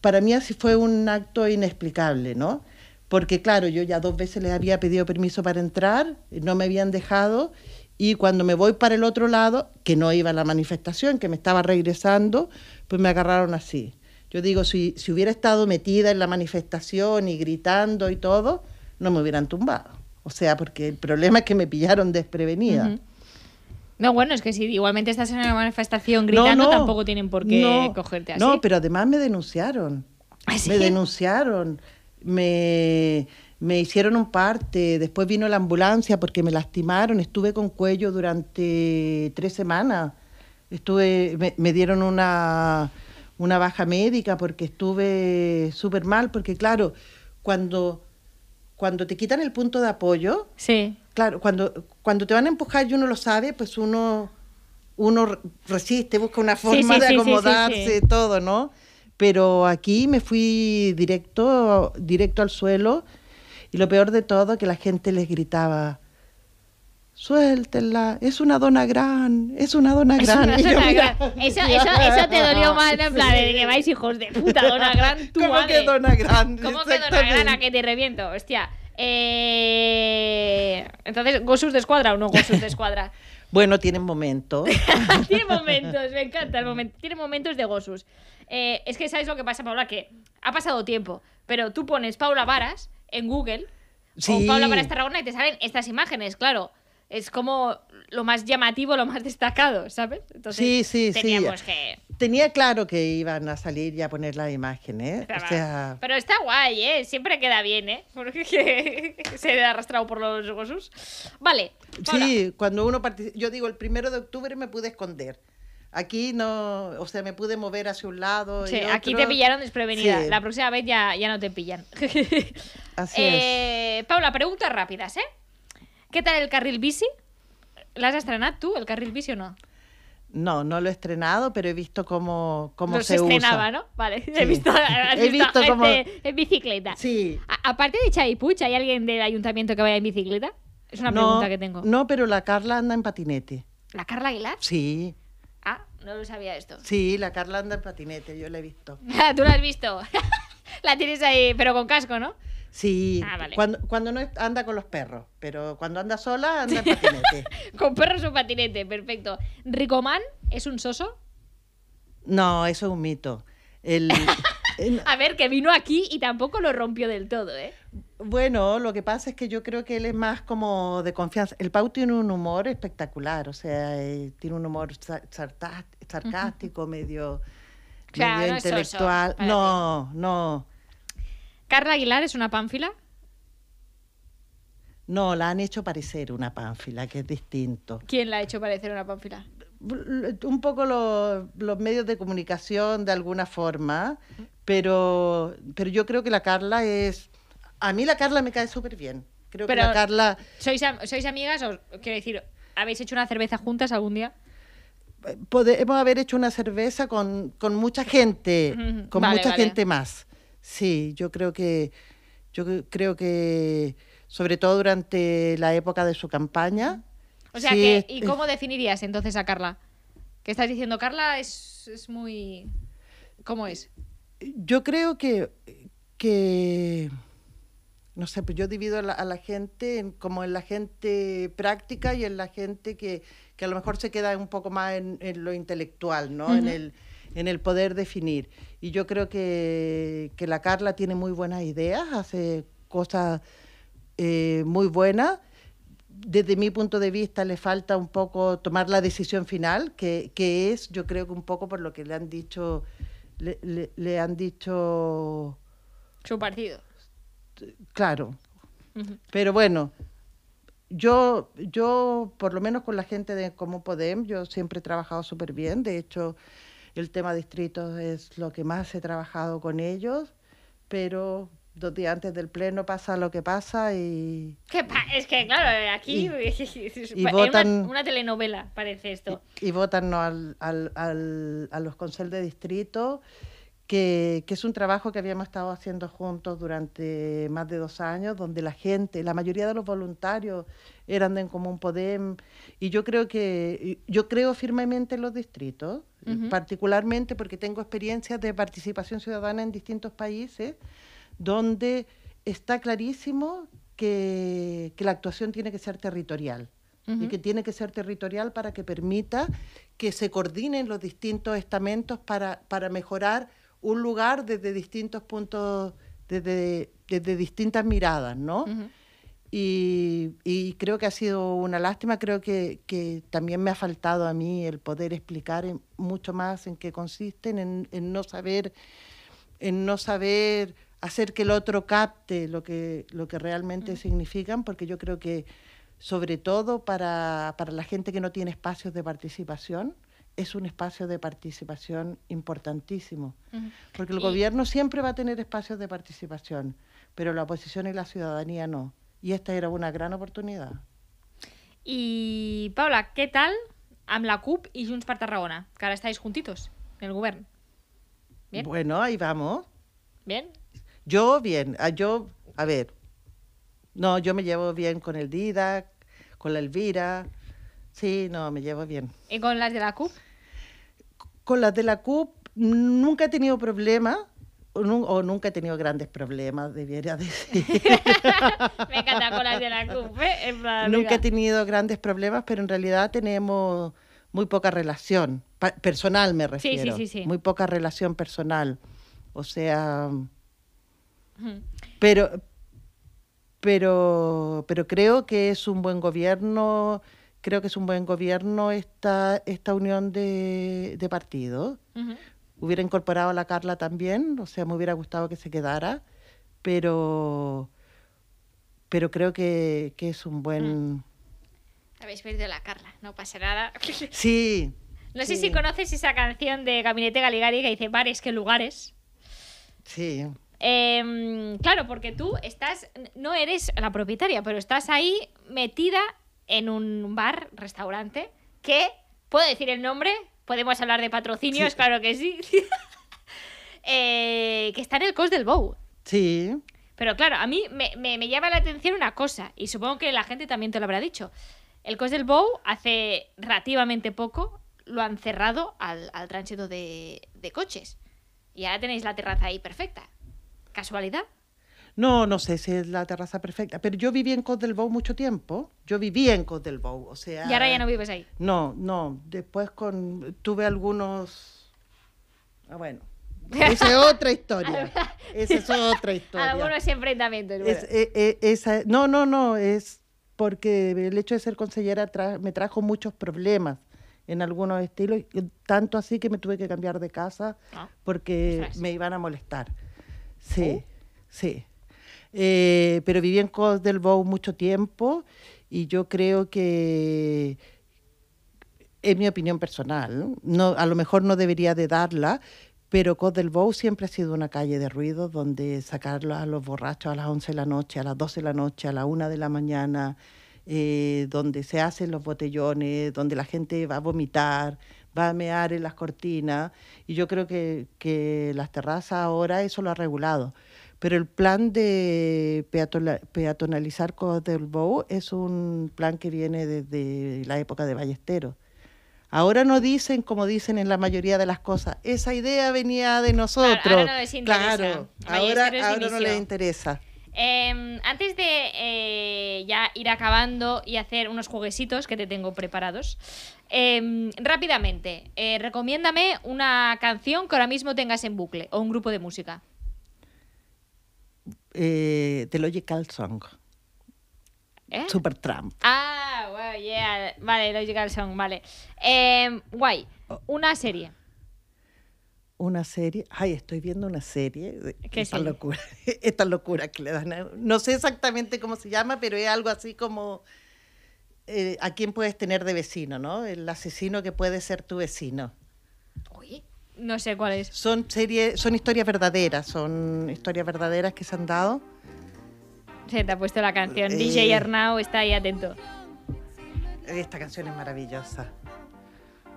para mí así fue un acto inexplicable, ¿no? Porque claro, yo ya dos veces les había pedido permiso para entrar, no me habían dejado y cuando me voy para el otro lado, que no iba a la manifestación, que me estaba regresando, pues me agarraron así. Yo digo, si, si hubiera estado metida en la manifestación y gritando y todo, no me hubieran tumbado. O sea, porque el problema es que me pillaron desprevenida. No, bueno, es que si igualmente estás en una manifestación gritando, no, tampoco tienen por qué cogerte así. No, pero además me denunciaron. ¿Ah, me denunciaron. Me, hicieron un parte. Después vino la ambulancia porque me lastimaron. Estuve con cuello durante tres semanas. Estuve, me, dieron una, una baja médica porque estuve súper mal. Porque, claro, cuando cuando te quitan el punto de apoyo, sí. claro, cuando, cuando te van a empujar y uno lo sabe, pues uno, uno resiste, busca una forma de acomodarse, todo, ¿no? Pero aquí me fui directo, directo al suelo y lo peor de todo que la gente les gritaba, suéltenla, es una dona gran, es una dona gran. Eso, te dolió mal, en plan, de que vais hijos de puta, dona gran, ¿Cómo que dona gran? ¿Cómo que dona gran a que te reviento? Hostia. Eh, entonces, ¿Gosus de escuadra o no Gosus de escuadra? bueno, tienen momentos. tiene momentos, me encanta el momento. Tiene momentos de Gosus. Eh, es que, ¿sabes lo que pasa, Paula? Que ha pasado tiempo, pero tú pones Paula Varas en Google sí. Paula Varas Tarragona y te salen estas imágenes, claro es como lo más llamativo, lo más destacado, ¿sabes? Entonces, sí, sí, teníamos que... Tenía claro que iban a salir y a poner la imagen, ¿eh? Pero, está guay, ¿eh? Siempre queda bien, ¿eh? Porque se ha arrastrado por los huesos. Vale. Sí, cuando uno participa... Yo digo, el primero de octubre me pude esconder. Aquí no, o sea, me pude mover hacia un lado. Sí, aquí te pillaron desprevenida. La próxima vez ya, no te pillan. Así es. Eh, Paula, preguntas rápidas, ¿eh? ¿Qué tal el carril bici? ¿La has estrenado tú, el carril bici o no? No, no lo he estrenado, pero he visto cómo, cómo no se, se estrenaba, ¿no? Vale, he visto, he visto, cómo... Este, en bicicleta. Sí. aparte de Chay ¿hay alguien del ayuntamiento que vaya en bicicleta? Es una pregunta que tengo. No, pero la Carla anda en patinete. ¿La Carla Aguilar? Sí. Ah, no lo sabía esto. Sí, la Carla anda en patinete, yo la he visto. Ah, tú la has visto. la tienes ahí, pero con casco, ¿no? Sí, ah, cuando, no anda con los perros, pero cuando anda sola anda en patinete. con perros o patinete, perfecto. ¿Ricomán es un soso? No, eso es un mito. A ver, que vino aquí y tampoco lo rompió del todo, ¿eh? Bueno, lo que pasa es que yo creo que él es más como de confianza. El Pau tiene un humor espectacular, o sea, eh, tiene un humor sarcástico, medio, intelectual. no, no ¿Carla Aguilar es una pánfila? No, la han hecho parecer una pánfila, que es distinto. ¿Quién la ha hecho parecer una pánfila? Un poco los, medios de comunicación de alguna forma, pero, pero yo creo que la Carla es... A mí la Carla me cae súper bien. Creo que la Carla... ¿Sois, ¿Sois amigas o quiero decir, habéis hecho una cerveza juntas algún día? podemos haber hecho una cerveza con, mucha gente, con mucha gente más. Sí, yo creo que, yo creo que, sobre todo durante la época de su campaña. O sea, que, ¿y cómo definirías entonces a Carla? ¿Qué estás diciendo? Carla es, muy... ¿Cómo es? Yo creo que, que no sé, pues yo divido a la, gente como en la gente práctica y en la gente que, que a lo mejor se queda un poco más en, lo intelectual, ¿no? en, el, en el poder definir. Y yo creo que, la Carla tiene muy buenas ideas, hace cosas eh, muy buenas. Desde mi punto de vista le falta un poco tomar la decisión final, que, es, yo creo que un poco por lo que le han dicho, le, han dicho... Su partido. Claro. Pero bueno, yo, yo, por lo menos con la gente de Como podemos yo siempre he trabajado súper bien. De hecho, el tema distritos es lo que más he trabajado con ellos, pero dos días antes del pleno pasa lo que pasa y... es que, claro, aquí es una, telenovela, parece esto. Y, votan ¿no? al, al, al, a los consejos de distrito, que, que, es un trabajo que habíamos estado haciendo juntos durante más de dos años, donde la gente, la mayoría de los voluntarios eran de En Común Podem, y yo creo que, yo creo firmemente en los distritos, particularmente porque tengo experiencias de participación ciudadana en distintos países donde está clarísimo que, la actuación tiene que ser territorial y que tiene que ser territorial para que permita que se coordinen los distintos estamentos para, mejorar un lugar desde distintos puntos, desde, distintas miradas, ¿no? Y, creo que ha sido una lástima, creo que, también me ha faltado a mí el poder explicar mucho más en qué consisten, en, no saber, en no saber hacer que el otro capte lo que, lo que realmente significan, porque yo creo que sobre todo para, para, la gente que no tiene espacios de participación, es un espacio de participación importantísimo, porque el gobierno siempre va a tener espacios de participación, pero la oposición y la ciudadanía no y esta era una gran oportunidad. Y Paula, ¿qué tal am la CUP y Junts per Tarragona, que ahora estáis juntitos en el govern? Bueno, ahí vamos. Bien. Yo bien, ah, yo, a ver, no, yo me llevo bien con el Dida con la Elvira, sí, no, me llevo bien. ¿Y con las de la CUP? Con las de la CUP nunca he tenido problemas o nunca he tenido grandes problemas, debiera decir. Me encanta con de la ¿eh? Nunca he tenido grandes problemas, pero en realidad tenemos muy poca relación. personal me refiero. Sí, sí, sí, muy poca relación personal. O sea. Pero, pero, pero creo que es un buen gobierno. Creo que es un buen gobierno esta, esta unión de, partidos. Hubiera incorporado a la Carla también, o sea, me hubiera gustado que se quedara, pero, pero creo que, es un buen... Mm. Habéis perdido a la Carla, no pasa nada. Sí. no sé si conoces esa canción de Gabinete Galigari que dice bares que lugares. Sí. Em, claro, porque tú estás, no eres la propietaria, pero estás ahí metida en un bar, restaurante, que, ¿puedo decir el nombre? Podemos hablar de patrocinios, claro que sí. Eh, que está en el cos del Bow. Sí. Pero claro, a mí me, llama la atención una cosa, y supongo que la gente también te lo habrá dicho. El cos del Bow hace relativamente poco lo han cerrado al, tránsito de, de coches. Y ahora tenéis la terraza ahí perfecta. ¿Casualidad? No, no sé si es la terraza perfecta, pero yo viví en Cos del mucho tiempo. Yo viví en Cos del o sea... Y ahora ya no vives ahí. No, no. Después con tuve algunos... Ah, bueno. Esa es otra historia. Ah, esa es otra ah, historia. Algunos enfrentamientos. Eh, eh, esa, no, no, no. Es porque el hecho de ser consellera me trajo muchos problemas en algunos estilos, tanto así que me tuve que cambiar de casa ah, porque me iban a molestar. Sí, sí. Eh, pero viví en Cos del Bou mucho tiempo y yo creo que es mi opinión personal, no, a lo mejor no debería de darla, pero Cos del Bou siempre ha sido una calle de ruido donde sacarlos a los borrachos a las 11 de la noche, a las 12 de la noche, a las 1 de la mañana, eh, donde se hacen los botellones, donde la gente va a vomitar, va a mear en las cortinas. Y yo creo que, que las terrazas ahora eso lo ha regulado. Pero el plan de peatonalizar Cos del Bou es un plan que viene desde la época de Ballesteros. Ahora no dicen como dicen en la mayoría de las cosas. Esa idea venía de nosotros. Claro, ahora no les interesa. ahora, no les interesa. antes de eh, ya ir acabando y hacer unos jueguecitos que te tengo preparados, em, rápidamente, eh, recomiéndame una canción que ahora mismo tengas en bucle o un grupo de música eh, The Logical Song. ¿Eh? Super Trump. Ah, wow, yeah. Vale, Logical Song, vale. Em, guay. Oh. Una serie. Una serie. Ay, estoy viendo una serie. ¿Qué esta locura. Esta locura que le dan. No sé exactamente cómo se llama, pero es algo así como. Eh, ¿A quién puedes tener de vecino, no? El asesino que puede ser tu vecino. No sé cuál es. Son, series, son historias verdaderas, son historias verdaderas que se han dado. Se te ha puesto la canción. Eh. DJ Arnau está ahí atento. Esta canción es maravillosa.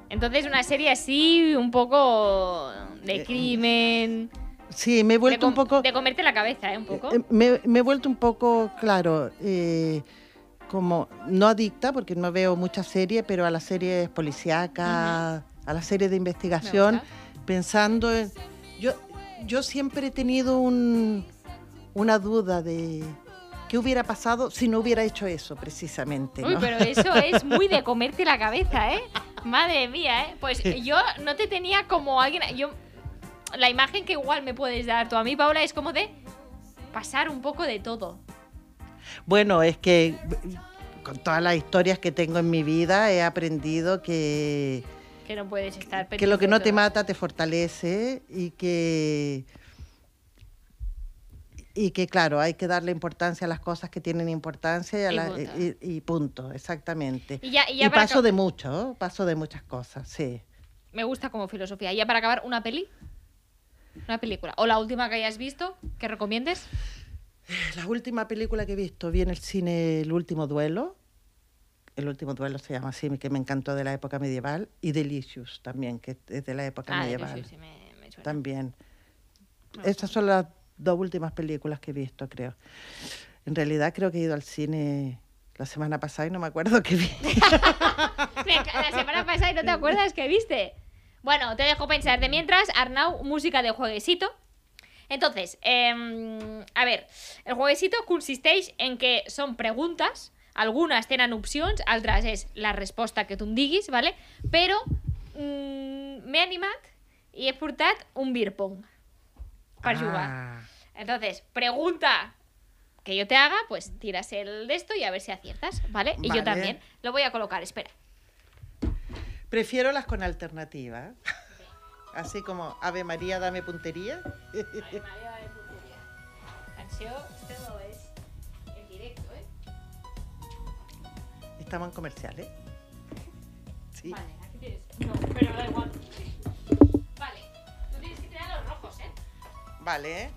Entonces, una serie así, un poco de eh, eh, crimen. Sí, me he vuelto un poco. De comerte la cabeza, ¿eh? Un poco. Me, he vuelto un poco, claro, como no adicta, porque no veo muchas series, pero a las series policíacas, a las series de investigación pensando en... Yo, yo siempre he tenido una duda de qué hubiera pasado si no hubiera hecho eso, precisamente. Uy, pero eso es muy de comerte la cabeza, ¿eh? Madre mía, ¿eh? Pues yo no te tenía como alguien... Yo, la imagen que igual me puedes dar tú a mí, Paula, es como de pasar un poco de todo. Bueno, es que con todas las historias que tengo en mi vida he aprendido que que no puedes estar Que lo que no te mata te fortalece y que. Y que, claro, hay que darle importancia a las cosas que tienen importancia y, a punto. exactamente. Y, paso de mucho, paso de muchas cosas, sí. Me gusta como filosofía. Y ya para acabar, una peli. Una película. O la última que hayas visto, que recomiendes. La última película que he visto, vi en el cine El último duelo, el último duelo se llama así, que me encantó de la época medieval, y Delicious también, que es de la época ah, medieval. Sí me, me También. Estas son las dos últimas películas que he visto, creo. En realidad creo que he ido al cine la semana pasada y no me acuerdo qué vi. la semana pasada y no te acuerdas qué viste. Bueno, te dejo pensar. De mientras, Arnau, música de jueguecito. Entonces, em, a ver, el jueguecito consiste en que son preguntas algunas tienen opciones Otras es la respuesta que tú em vale? Pero me mm, animad Y i he un beer pong ah. jugar. Entonces, pregunta que yo te haga, pues tiras el de esto y a ver si aciertas, ¿vale? Y yo también. Lo voy a colocar, espera. Prefiero las con alternativa. Así como Ave María, dame puntería. Ave María, dame puntería. Este estamos en comerciales. Sí. Vale, aquí tienes. No, pero da igual. Vale. Tú tienes que tirar los rojos, ¿eh? Vale.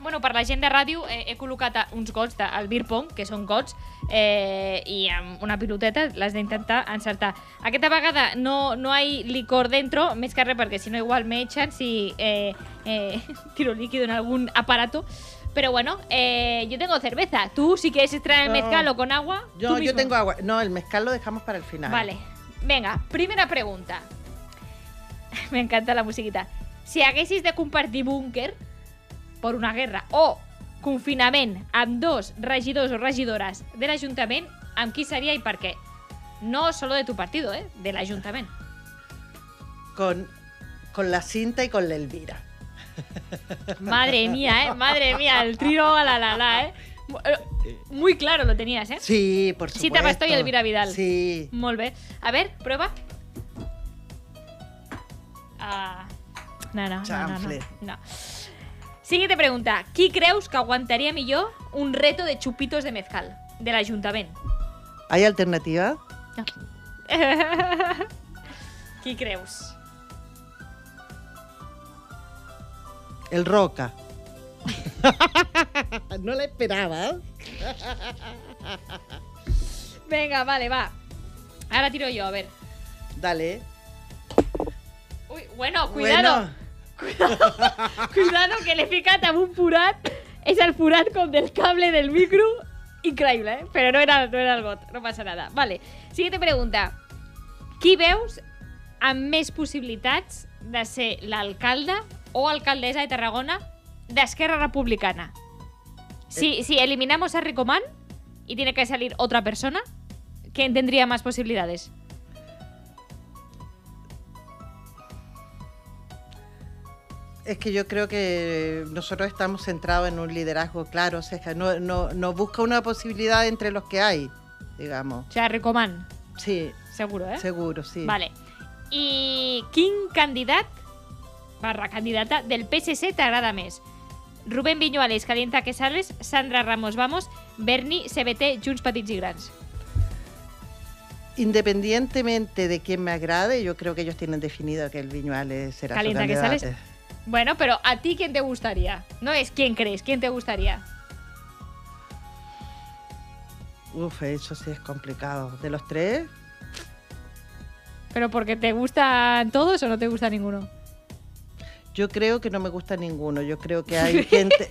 Bueno, per la gent de ràdio eh, he col·locat uns gots de beer pong, que són gots, eh, i amb una piloteta l'has d'intentar encertar. Aquesta vegada no, no hi ha licor dentro, més que res perquè si no igual me echan si eh, eh, tiro líquido en algun aparato, Pero bueno, eh, yo tengo cerveza. ¿Tú si quieres extraer el mezcal o con agua? Yo, yo tengo agua. No, el mezcal lo dejamos para el final. Vale. Venga, primera pregunta. Me encanta la musiquita. Si haguéis de compartir búnker por una guerra o confinamen a dos regidors o rayidoras del l'Ajuntament, amb qui seria i No solo de tu partido, eh? Del ayuntamen Con, con la cinta y con la Elvira. Madre mía, ¿eh? Madre mía, el trío a la la la, eh. ¿eh? Muy claro lo tenías, ¿eh? Sí, por supuesto. Sí, Tabasto y Elvira Vidal. Sí. Muy bien. A ver, prueba. Ah, no, no, Chanfle. no, no, no. Siguiente pregunta. Qui creus que aguantaría millor un reto de chupitos de mezcal de l'Ajuntament? ¿Hay alternativa? No. Qui creus? El Roca. no la esperaba. ¿eh? Venga, vale, va. Ahora tiro yo, a ver. Dale. Uy, bueno, cuidado. Bueno. Cuidado, cuidado que le picat amb un forat. És el forat com del cable del micro. Increïble, eh? Però no era, no era el got, no passa nada. Vale, siguiente pregunta. Qui veus amb més possibilitats de ser l'alcalde o alcaldesa de Tarragona de Esquerra Republicana. Si, eh. si eliminamos a Ricomán y tiene que salir otra persona, ¿quién tendría más posibilidades? Es que yo creo que nosotros estamos centrados en un liderazgo claro, o sea, no, busca una posibilidad entre los que hay, digamos. O sea, Ricomán. Sí. Seguro, ¿eh? Seguro, sí. Vale. ¿Y quién candidato barra candidata del PSC Tarada Més. Rubén Viñuales, Calienta que sales, Sandra Ramos Vamos, Berni, CBT, Junts Petits y Independientemente de quién me agrade, yo creo que ellos tienen definido que el Viñuales será Calienta Quesales. Bueno, pero a ti quién te gustaría? No es quién crees, quién te gustaría. Uf, eso sí es complicado. ¿De los tres? ¿Pero porque te gustan todos o no te gusta ninguno? Yo creo que no me gusta ninguno. Yo creo que hay gente.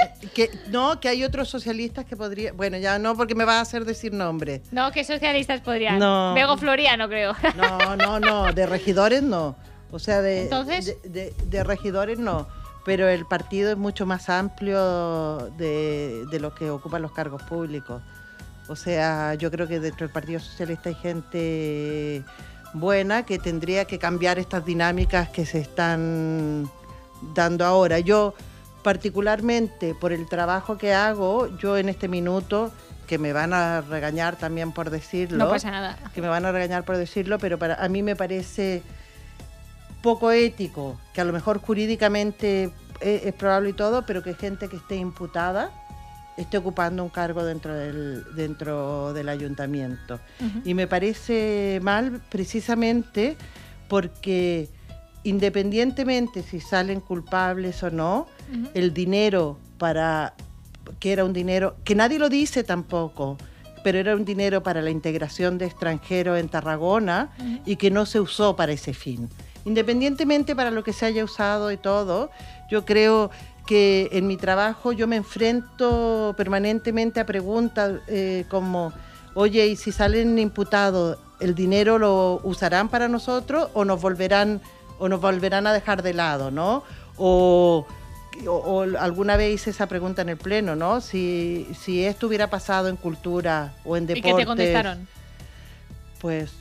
no, que hay otros socialistas que podría. Bueno, ya no, porque me vas a hacer decir nombres. No, que socialistas podrían. No. Vego Floriano, creo. No, no, no. De regidores no. O sea, de, ¿Entonces? de, regidores no. Pero el partido es mucho más amplio de, de los que ocupan los cargos públicos. O sea, yo creo que dentro del Partido Socialista hay gente buena que tendría que cambiar estas dinámicas que se están dando ahora. Yo particularmente por el trabajo que hago, yo en este minuto que me van a regañar también por decirlo. No pasa nada. Que me van a regañar por decirlo, pero para a mí me parece poco ético, que a lo mejor jurídicamente eh, es, probable y todo, pero que gente que esté imputada esté ocupando un cargo dentro del, dentro del ayuntamiento. Y me parece mal precisamente porque independientemente si salen culpables o no, el dinero para, que era un dinero, que nadie lo dice tampoco, pero era un dinero para la integración de extranjeros en Tarragona y que no se usó para ese fin. Independientemente para lo que se haya usado y todo, yo creo que en mi trabajo yo me enfrento permanentemente a preguntas eh, como, oye, ¿y si salen imputados, el dinero lo usarán para nosotros o nos volverán o nos volverán a dejar de lado, ¿no? O, alguna vez hice esa pregunta en el Pleno, ¿no? Si, esto hubiera pasado en cultura o en deportes... ¿Y qué te contestaron? Pues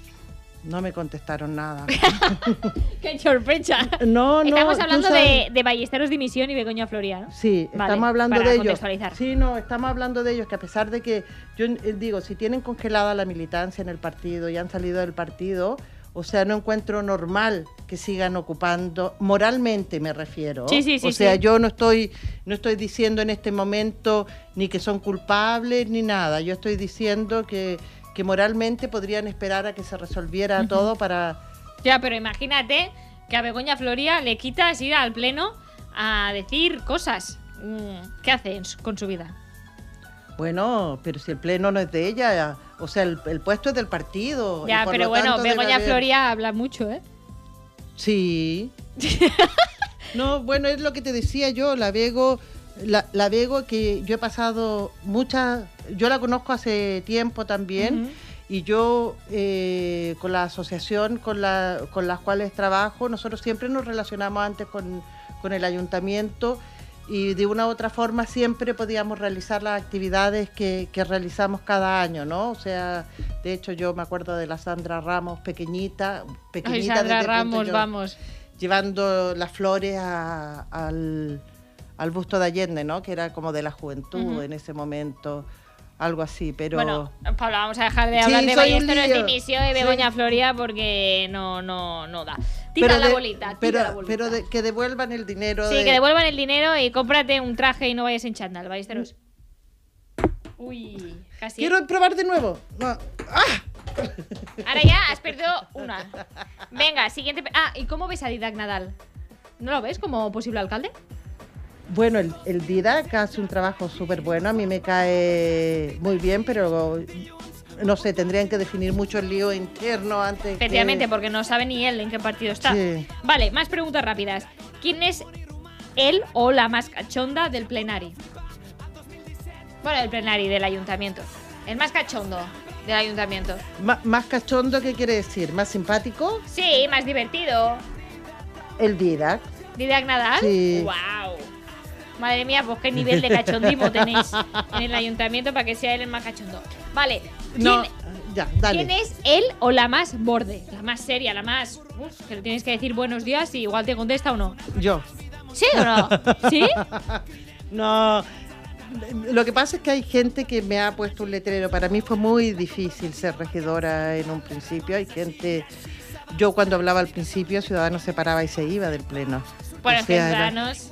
no me contestaron nada. ¡Qué sorpresa. No, no. Estamos hablando de, de, Ballesteros Dimisión y Begoña ¿no? Sí, estamos hablando de ellos. Sí, no, estamos hablando de ellos, que a pesar de que, yo eh, digo, si tienen congelada la militancia en el partido y han salido del partido, o sea, no encuentro normal que sigan ocupando, moralmente me refiero. Sí, sí, sí, o sea, yo no estoy, no estoy diciendo en este momento ni que son culpables ni nada. Yo estoy diciendo que, que moralmente podrían esperar a que se resolviera todo para. Ya, pero imagínate que a Begoña Floría le quitas ir al pleno a decir cosas. Mm, ¿Qué hacen con su vida? Bueno, pero si el pleno no es de ella, o sea, el, puesto es del partido. Ya, pero bueno, Begoña Floría habla mucho, ¿eh? Sí. no, bueno, es lo que te decía yo, la Vego, la, la que yo he pasado muchas, yo la conozco hace tiempo también. Y yo, eh, con la asociación con, la, con las cuales trabajo, nosotros siempre nos relacionamos antes con, con el ayuntamiento y de una u otra forma siempre podíamos realizar las actividades que, realizamos cada año, ¿no? O sea, de hecho yo me acuerdo de la Sandra Ramos pequeñita, pequeñita Ay, Sandra Ramos, vamos. Llevando las flores al, al, busto de Allende, ¿no? Que era como de la juventud en ese momento algo así, pero... Bueno, Pablo, vamos a dejar de hablar de Ballesteros de y de Floría porque no, no, no da. Tira, la, bolita, tira la bolita, pero, que devuelvan el dinero. Sí, que devuelvan el dinero y cómprate un traje y no vayas en chándal, Ballesteros. Uy, casi. Quiero probar de nuevo. ¡Ah! Ahora ya has perdido una. Venga, siguiente. Ah, ¿y cómo ves a Didac Nadal? ¿No lo ves como posible alcalde? Bueno, el, el Didac hace un trabajo súper bueno, a mí me cae muy bien, pero no sé, tendrían que definir mucho el lío interno antes. Efectivamente, porque no sabe ni él en qué partido está. Vale, más preguntas rápidas. ¿Quién es él o la más cachonda del plenari? Bueno, el plenari, del ayuntamiento. El más cachondo del ayuntamiento. ¿Más cachondo qué quiere decir? ¿Más simpático? Sí, más divertido. El Didac. ¿Didac Nadal? Sí. Madre mía, vos pues, qué nivel de cachondismo tenéis en el ayuntamiento para que sea él el más cachondo. Vale. ¿Quién, no, ah, ¿quién es él o la más borde? La más seria, la más. Uf, que le tienes que decir buenos días y igual te contesta o no. Yo. ¿Sí o no? ¿Sí? no. Lo que pasa es que hay gente que me ha puesto un letrero. Para mí fue muy difícil ser regidora en un principio. Hay gente. Yo cuando hablaba al principio, Ciudadanos se paraba y se iba del pleno. Bueno, Ciudadanos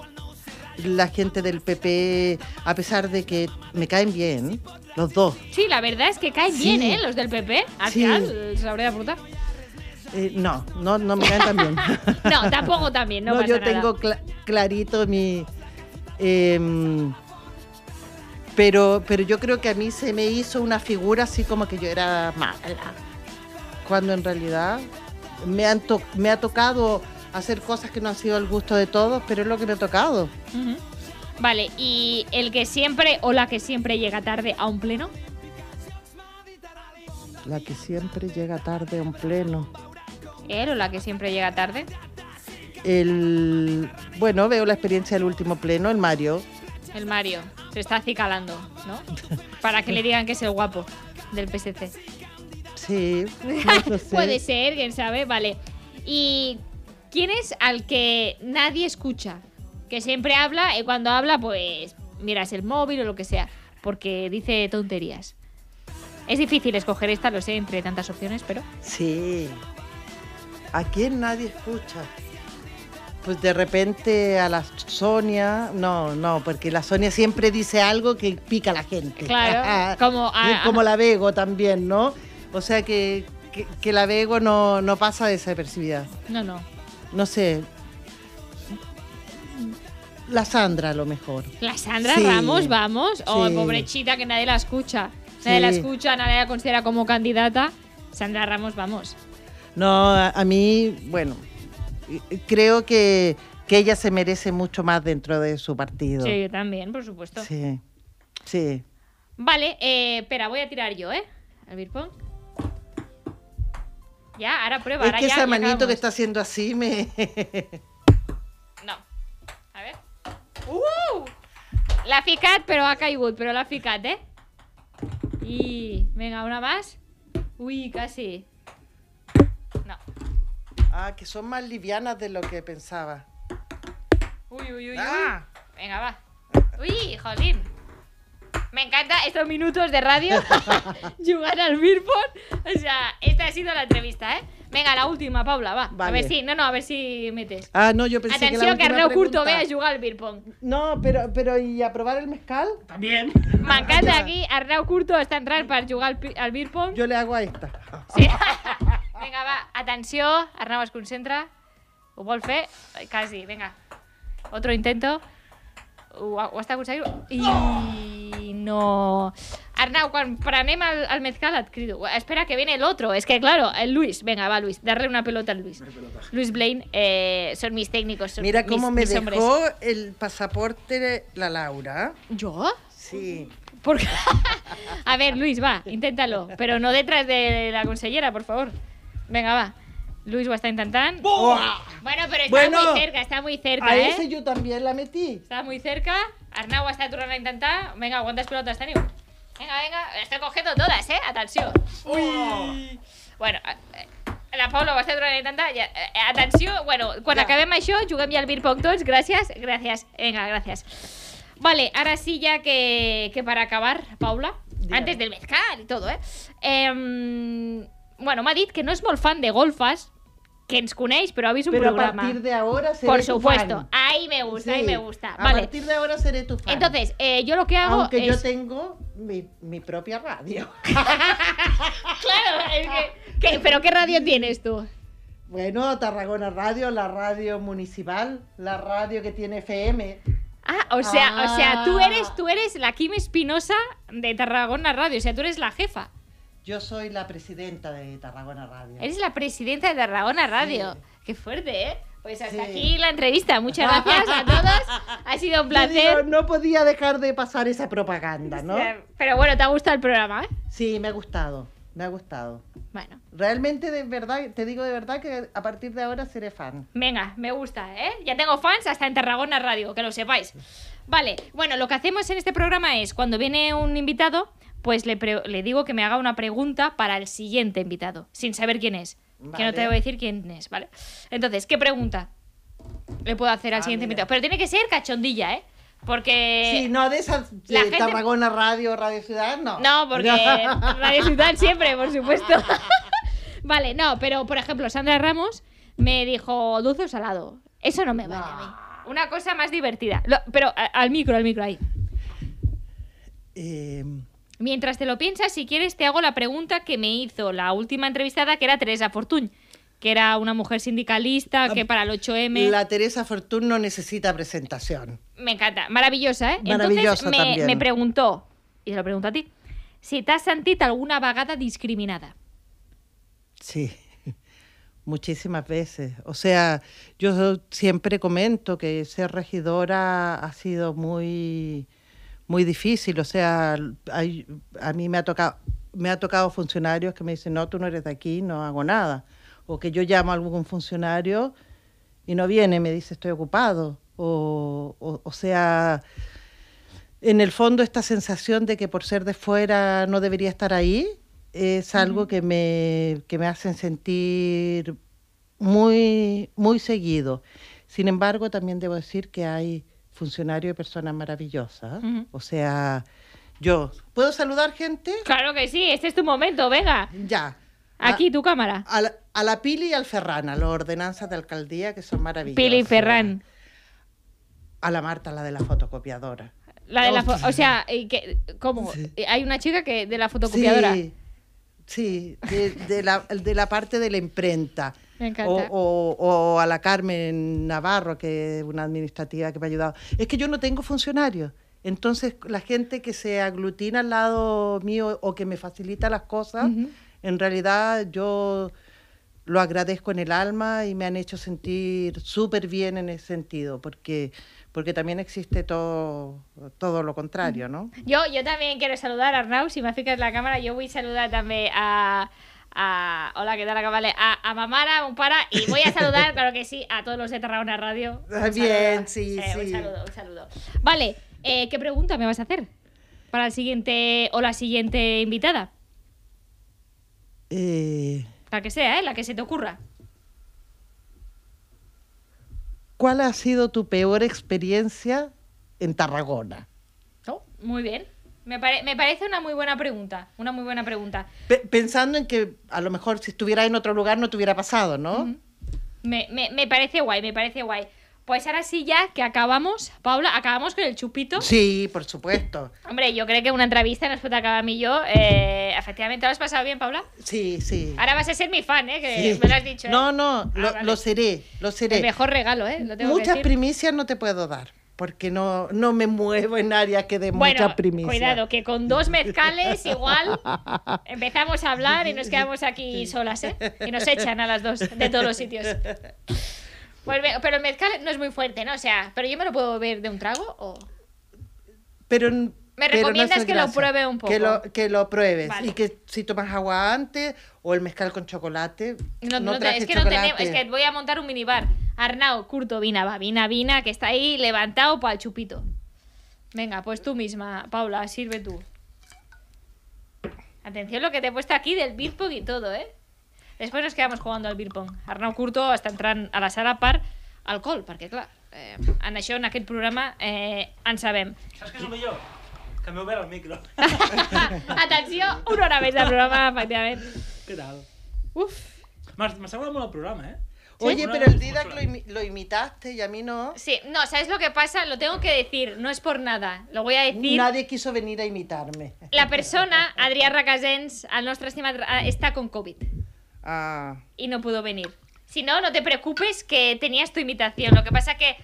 la gente del PP, a pesar de que me caen bien, los dos. Sí, la verdad es que caen bien, ¿eh? Los del PP. Al sí. Eh, sabré de puta. Eh, no, no, no me caen tan bien. no, tampoco también, no, no Yo tengo clarito mi. Em, pero, pero yo creo que a mí se me hizo una figura así como que yo era mala. Cuando en realidad me, me ha tocado hacer cosas que no ha sido el gusto de todos, pero es lo que me ha tocado. Vale, ¿y el que siempre o la que siempre llega tarde a un pleno? La que siempre llega tarde a un pleno. el o la que siempre llega tarde? El. Bueno, veo la experiencia del último pleno, el Mario. El Mario. Se está acicalando, ¿no? Para que le digan que es el guapo del PSC. Sí. Puede ser, quién sabe. Vale. ¿Y ¿Quién es al que nadie escucha? Que siempre habla y eh, cuando habla, pues miras el móvil o lo que sea, porque dice tonterías. Es difícil escoger esta, lo sé, entre tantas opciones, pero. Sí. ¿A quién nadie escucha? Pues de repente a la Sonia, no, no, porque la Sonia siempre dice algo que pica a la gente. Claro, como, como la Vego también, ¿no? O sea que, que, la Vego no, no pasa desapercibida. No, no no sé, la Sandra a lo mejor. La Sandra Ramos, vamos. o oh, pobrechita que nadie la escucha. Nadie la escucha, nadie la considera como candidata. Sandra Ramos, vamos. No, a, mí, bueno, creo que, que, ella se merece mucho más dentro de su partido. Sí, yo también, por supuesto. Sí, sí. Vale, eh, espera, voy a tirar yo, ¿eh? Al ya, ahora prueba. Es ahora que ya, esa manito que está haciendo así me. no. A ver. ¡Uh! La FICAT, pero acá hay pero la FICAT, ¿eh? Y. Venga, una más. Uy, casi. No. Ah, que son más livianas de lo que pensaba. Uy, uy, uy. Ah. Venga, va. Uy, jodín me encanta estos minutos de radio. Jugar al Birpong O sea, esta ha sido la entrevista, ¿eh? Venga, la última, Paula, va. A ver si, no, no, a ver si metes. Ah, no, yo pensé Atención, que la Arnau Curto vea a jugar al Birpong No, pero, pero ¿y a probar el mezcal? También. Me encanta aquí, Arnau Curto está entrar para jugar al Birpong Yo le hago a esta. Venga, va, atención Arnau se concentra. Ho casi. Venga, Otro intento. O hasta està y no... Arnau, para para el, el Mezcal Espera, que viene el otro. Es que, claro, el Luis. Venga, va, Luis. Darle una pelota al Luis. Luis Blaine, eh, son mis técnicos. Mira cómo me dejó el pasaporte de la Laura. ¿Yo? Sí. Porque... a ver, Luis, va, inténtalo. Pero no detrás de la consellera, por favor. Venga, va. Luis va a estar Buah! Bueno, pero está muy cerca, está muy cerca, a eh? ese yo también la metí. Está muy cerca. Arnau hasta estar tornant a intentar. Venga, aguantes pilotes teniu. Venga, venga estem cogiendo todas, eh? Atenció. Uy Bueno, eh, eh, la Paula va a tornant a intentar. Atención eh, atenció, bueno, cuando acabé acabem això, juguem ja al beer pong tots. Gràcies, gràcies. Venga, gràcies. Vale, ahora sí ya que, que para acabar, Paula, antes del mezcal y todo, eh, em, bueno, m'ha que no es muy fan de golfas que ens pero habéis un pero programa. a partir de ahora seré Por supuesto. Ahí me gusta, ahí me gusta. A partir de ahora seré tu fan. Entonces, eh, yo lo que hago Aunque yo tengo mi, propia radio. claro, es que, pero ¿qué radio tienes tú? Bueno, Tarragona Radio, la radio municipal, la radio que tiene FM. Ah, o sea, o sea, tú ah. eres, tú eres la Kim Espinosa de Tarragona Radio, o sea, tú eres la jefa. Yo soy la presidenta de Tarragona Radio. Eres la presidenta de Tarragona Radio. Qué fuerte, ¿eh? Pues hasta aquí la entrevista. Muchas gracias a todos. Ha sido un placer. no podía dejar de pasar esa propaganda, ¿no? Pero bueno, ¿te ha gustado el programa? Eh? Sí, me ha gustado. Me ha gustado. Bueno. Realmente, de verdad, te digo de verdad que a partir de ahora seré fan. Venga, me gusta, ¿eh? Ya tengo fans hasta en Tarragona Radio, que lo sepáis. Vale, bueno, lo que hacemos en este programa es cuando viene un invitado, pues le, le, digo que me haga una pregunta para el siguiente invitado, sin saber quién es. Que no te voy a decir quién es, ¿vale? Entonces, ¿qué pregunta le puedo hacer al siguiente invitado? Pero tiene que ser cachondilla, ¿eh? Porque. Sí, no de esa de la Tarragona Radio, Radio Ciudad, no. No, porque Radio Ciudad siempre, por supuesto. vale, no, pero por ejemplo, Sandra Ramos me dijo dulce o salado. Eso no me vale a mí. Una cosa más divertida. pero al micro, al micro ahí. Eh, Mientras te lo piensas, si quieres, te hago la pregunta que me hizo la última entrevistada, que era Teresa Fortun, que era una mujer sindicalista, ah, que para el 8M... La Teresa Fortun no necesita presentación. Me encanta, maravillosa, ¿eh? Maravillosa Entonces me, preguntó, y se lo pregunto a ti, si has sentido alguna vagada discriminada. Sí, muchísimas veces. O sea, yo siempre comento que ser regidora ha sido muy muy difícil. O sea, hay, a mí me ha tocado me ha tocado funcionarios que me dicen, no, tú no eres de aquí, no hago nada. O que yo llamo a algún funcionario y no viene, me dice, estoy ocupado. o, o, sea, en el fondo esta sensación de que por ser de fuera no debería estar ahí es algo que me, que me hacen sentir muy, muy seguido. Sin embargo, también debo decir que hay funcionario y personas maravillosas. O sea, yo, ¿puedo saludar gente? Claro que sí, este es tu momento, venga. Ya. Aquí, tu cámara. A la, Pili y al Ferran, a las ordenanzas de alcaldía que son maravillosas. Pili y Ferran. A la Marta, la de la fotocopiadora. La de la o sea, eh, ¿cómo? Eh, hay una chica que de la fotocopiadora. Sí, sí la, de la parte de la imprenta. O, a la Carmen Navarro, que es una administrativa que me ha ayudado. Es que yo no tengo funcionarios. Entonces, la gente que se aglutina al lado mío o que me facilita las cosas, en realidad yo lo agradezco en el alma y me han hecho sentir súper bien en ese sentido, porque porque también existe todo, todo lo contrario, ¿no? Yo, yo también quiero saludar a Arnau, si me fijas la cámara, yo voy a saludar también a, a. Hola, ¿qué tal, vale A, Mamara, a para y voy a saludar, claro que sí, a todos los de Tarragona Radio. Ah, bien, sí, eh, sí. Un saludo, un saludo. Vale, eh, ¿qué pregunta me vas a hacer para el siguiente o la siguiente invitada? Eh. La que sea, ¿eh? La que se te ocurra. ¿Cuál ha sido tu peor experiencia en Tarragona? Oh, muy bien. Me, parece una muy buena pregunta, una muy buena pregunta. pensando en que a lo mejor si estuviera en otro lugar no te hubiera pasado, ¿no? me, parece guay, me parece guay. Pues ahora sí ya que acabamos, Paula, acabamos con el chupito. Sí, por supuesto. Hombre, yo creo que una entrevista nos puede acabar a mí y yo. Eh, efectivamente, ¿lo has pasado bien, Paula? Sí, sí. Ahora vas a ser mi fan, ¿eh? Que me lo has dicho. Eh. No, no, lo, ah, seré, lo seré. El mejor regalo, ¿eh? Muchas primicias no te puedo dar porque no, no me muevo en área que de mucha primicia. Cuidado, que con dos mezcales igual empezamos a hablar y nos quedamos aquí solas, ¿eh? Y nos echan a las dos de todos los sitios. Pues pero el mezcal no es muy fuerte, ¿no? O sea, ¿pero yo me lo puedo beber de un trago o...? Pero me recomiendas que lo pruebe un poco. Que lo, que pruebes. Y que si tomas agua antes o el mezcal con chocolate. No, es que no tenemos. Es que voy a montar un minibar. Arnau, Curto, Vina, va, Vina, Vina, que está ahí levantado para el chupito. Venga, pues tú misma, Paula, sirve tú. Atención lo que te he puesto aquí del beer y todo, ¿eh? Después nos quedamos jugando al beer arnao, Arnau Curto hasta entrar a la sala par alcohol, porque, claro, eh, en aquel en programa, eh, en sabem. qué que me obert el micro. Atención, una hora més de programa, efectivament. Què tal? Uf. M'ha m'ha muy molt el programa, eh? Oye, pero el día lo, lo, imitaste y a mí no. Sí, no, ¿sabes lo que pasa? Lo tengo que decir, no es por nada. Lo voy a decir. Nadie quiso venir a imitarme. La persona, Adrià Racasens, al nuestro estimado, eh, está con COVID. Ah. Y no pudo venir. Si no, no te preocupes que tenías tu imitación. Lo que pasa que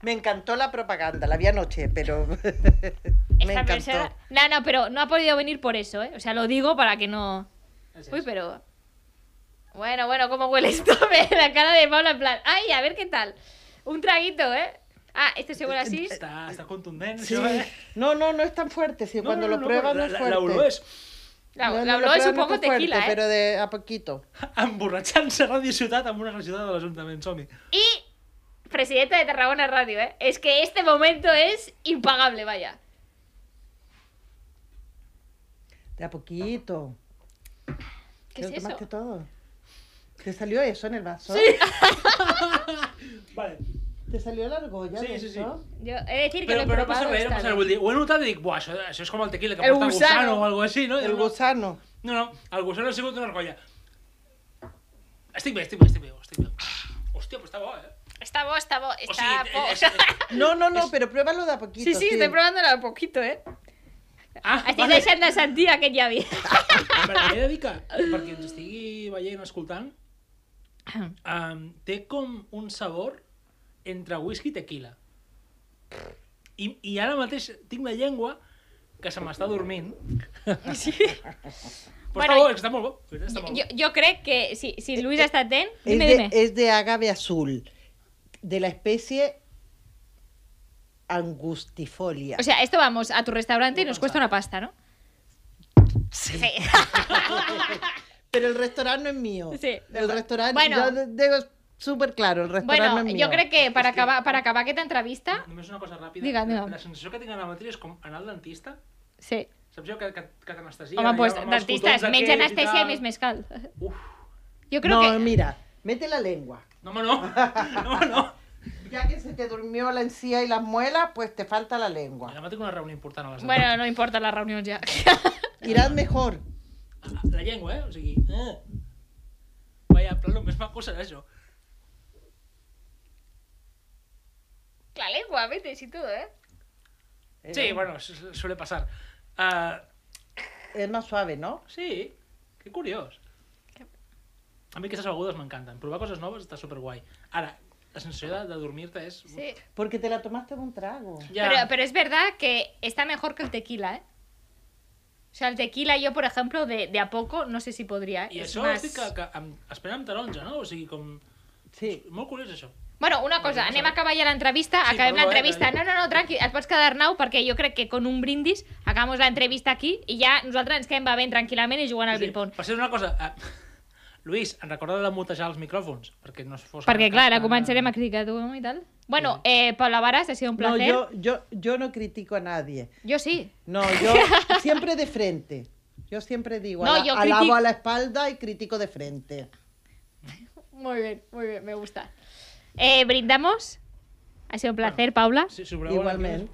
me encantó la propaganda, la vi anoche, pero. me encantó. No, no, pero no ha podido venir por eso, ¿eh? O sea, lo digo para que no. Uy, pero. Bueno, bueno, ¿cómo huele esto? la cara de Paula en plan. ¡Ay, a ver qué tal! Un traguito, ¿eh? Ah, este se huele así. Está, está contundente. Sí. ¿eh? No, no, no es tan fuerte. Si cuando lo pruebas no, es fuerte. La, la, es. La, es un poco tequila, eh? Pero de a poquito. emborratxant Radio Ciudad, Ràdio Ciutat amb una recitada de l'Ajuntament, presidente de Tarragona Radio, ¿eh? Es que este momento es impagable, vaya. De a poquito. ¿Qué es eso? Que todo. Te salió eso en el vaso. Sí. vale. Te salió la argolla. Sí, sí, sí. he de decir pero, que pero no pasa nada, no pasa nada. O en un tal de... buah, eso, es como el tequila que el gusta gusano. gusano o algo así, ¿no? El gusano. No, no, al gusano se mete una argolla. Estoy bien, estoy Hostia, pues está guay, eh? Está bo, está bo, está o oh, sigui, bo. És, és... No, no, no, és... però pruébalo de poquito. Sí, sí, sí. estoy probándolo de poquito, eh? Ah, estic vale. deixant de sentir aquest llavi. Perquè he de dir que, perquè ens estigui veient, escoltant, um, té com un sabor entre whisky i tequila. I, i ara mateix tinc la llengua que se m'està dormint. Sí. Però bueno, està, bo, está, molt bo, está molt bo. Yo, yo creo que si, si Luis eh, eh, está ten, dime, de, dime. Es de agave azul. de la especie angustifolia. O sea, esto vamos a tu restaurante y nos cuesta una pasta, ¿no? Sí. Pero el restaurante no es mío. Sí. El restaurante bueno. ya debo súper claro, el restaurante bueno, no es mío. yo creo que para, acabar, que... te entrevista... No, una cosa rápida. Diga, La sensación que tenga la matriz es como anar dentista. Sí. ¿Sabes yo que, que, que t'anestesia... pues, dentistas. Me echa i, y més mescal. Uf. Jo no, que... mira, mete la lengua. No, no. Ya que se te durmió la encía y las muelas, pues te falta la lengua. Además tengo una reunión importante. bueno, no importa la reunión ya. Irás mejor. Ah, la lengua, eh? O sea Eh. Vaya, però només m'ha eso. La lengua, vete, si todo, ¿eh? eh? Sí, bueno, suele pasar. Ah, es más suave, ¿no? sí, qué curioso. A mi aquestes begudes m'encanten. Provar coses noves està superguai. Ara, la sensació de, de dormirte es... Sí. Porque te la tomaste de un trago. Ja. Pero, pero es verdad que está mejor que el tequila, ¿eh? O sea, el tequila yo, por ejemplo, de, de a poco, no sé si podría. Y I és más... que, que amb, esperant amb taronja, no? O sigui, com... Sí. És molt curiós, això. Bueno, una cosa, anem a acabar ja l'entrevista, sí, acabem eh, l'entrevista. No, no, no, tranqui, et pots quedar, Nau, perquè jo crec que con un brindis acabamos l'entrevista aquí i ja nosaltres ens quedem bevent tranquil·lament i jugant al sí, ping Per ser una cosa, eh, Lluís, en recorda de mutejar els micròfons, perquè no es fos... Perquè, clar, ara començarem a criticar tu i tal. Bueno, eh, Paula Varas, ha sido un placer. No, yo, yo, yo no critico a nadie. Yo sí. No, yo siempre de frente. Yo siempre digo, no, yo alabo a la espalda y critico de frente. Muy bien, muy bien, me gusta. Eh, brindamos. Ha sido un placer, Paula. Sí, Igualmente.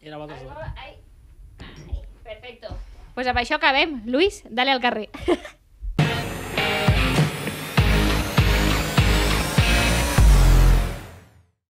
I era va dos. Perfecto. Pues amb això acabem. Luis, dale al carrer.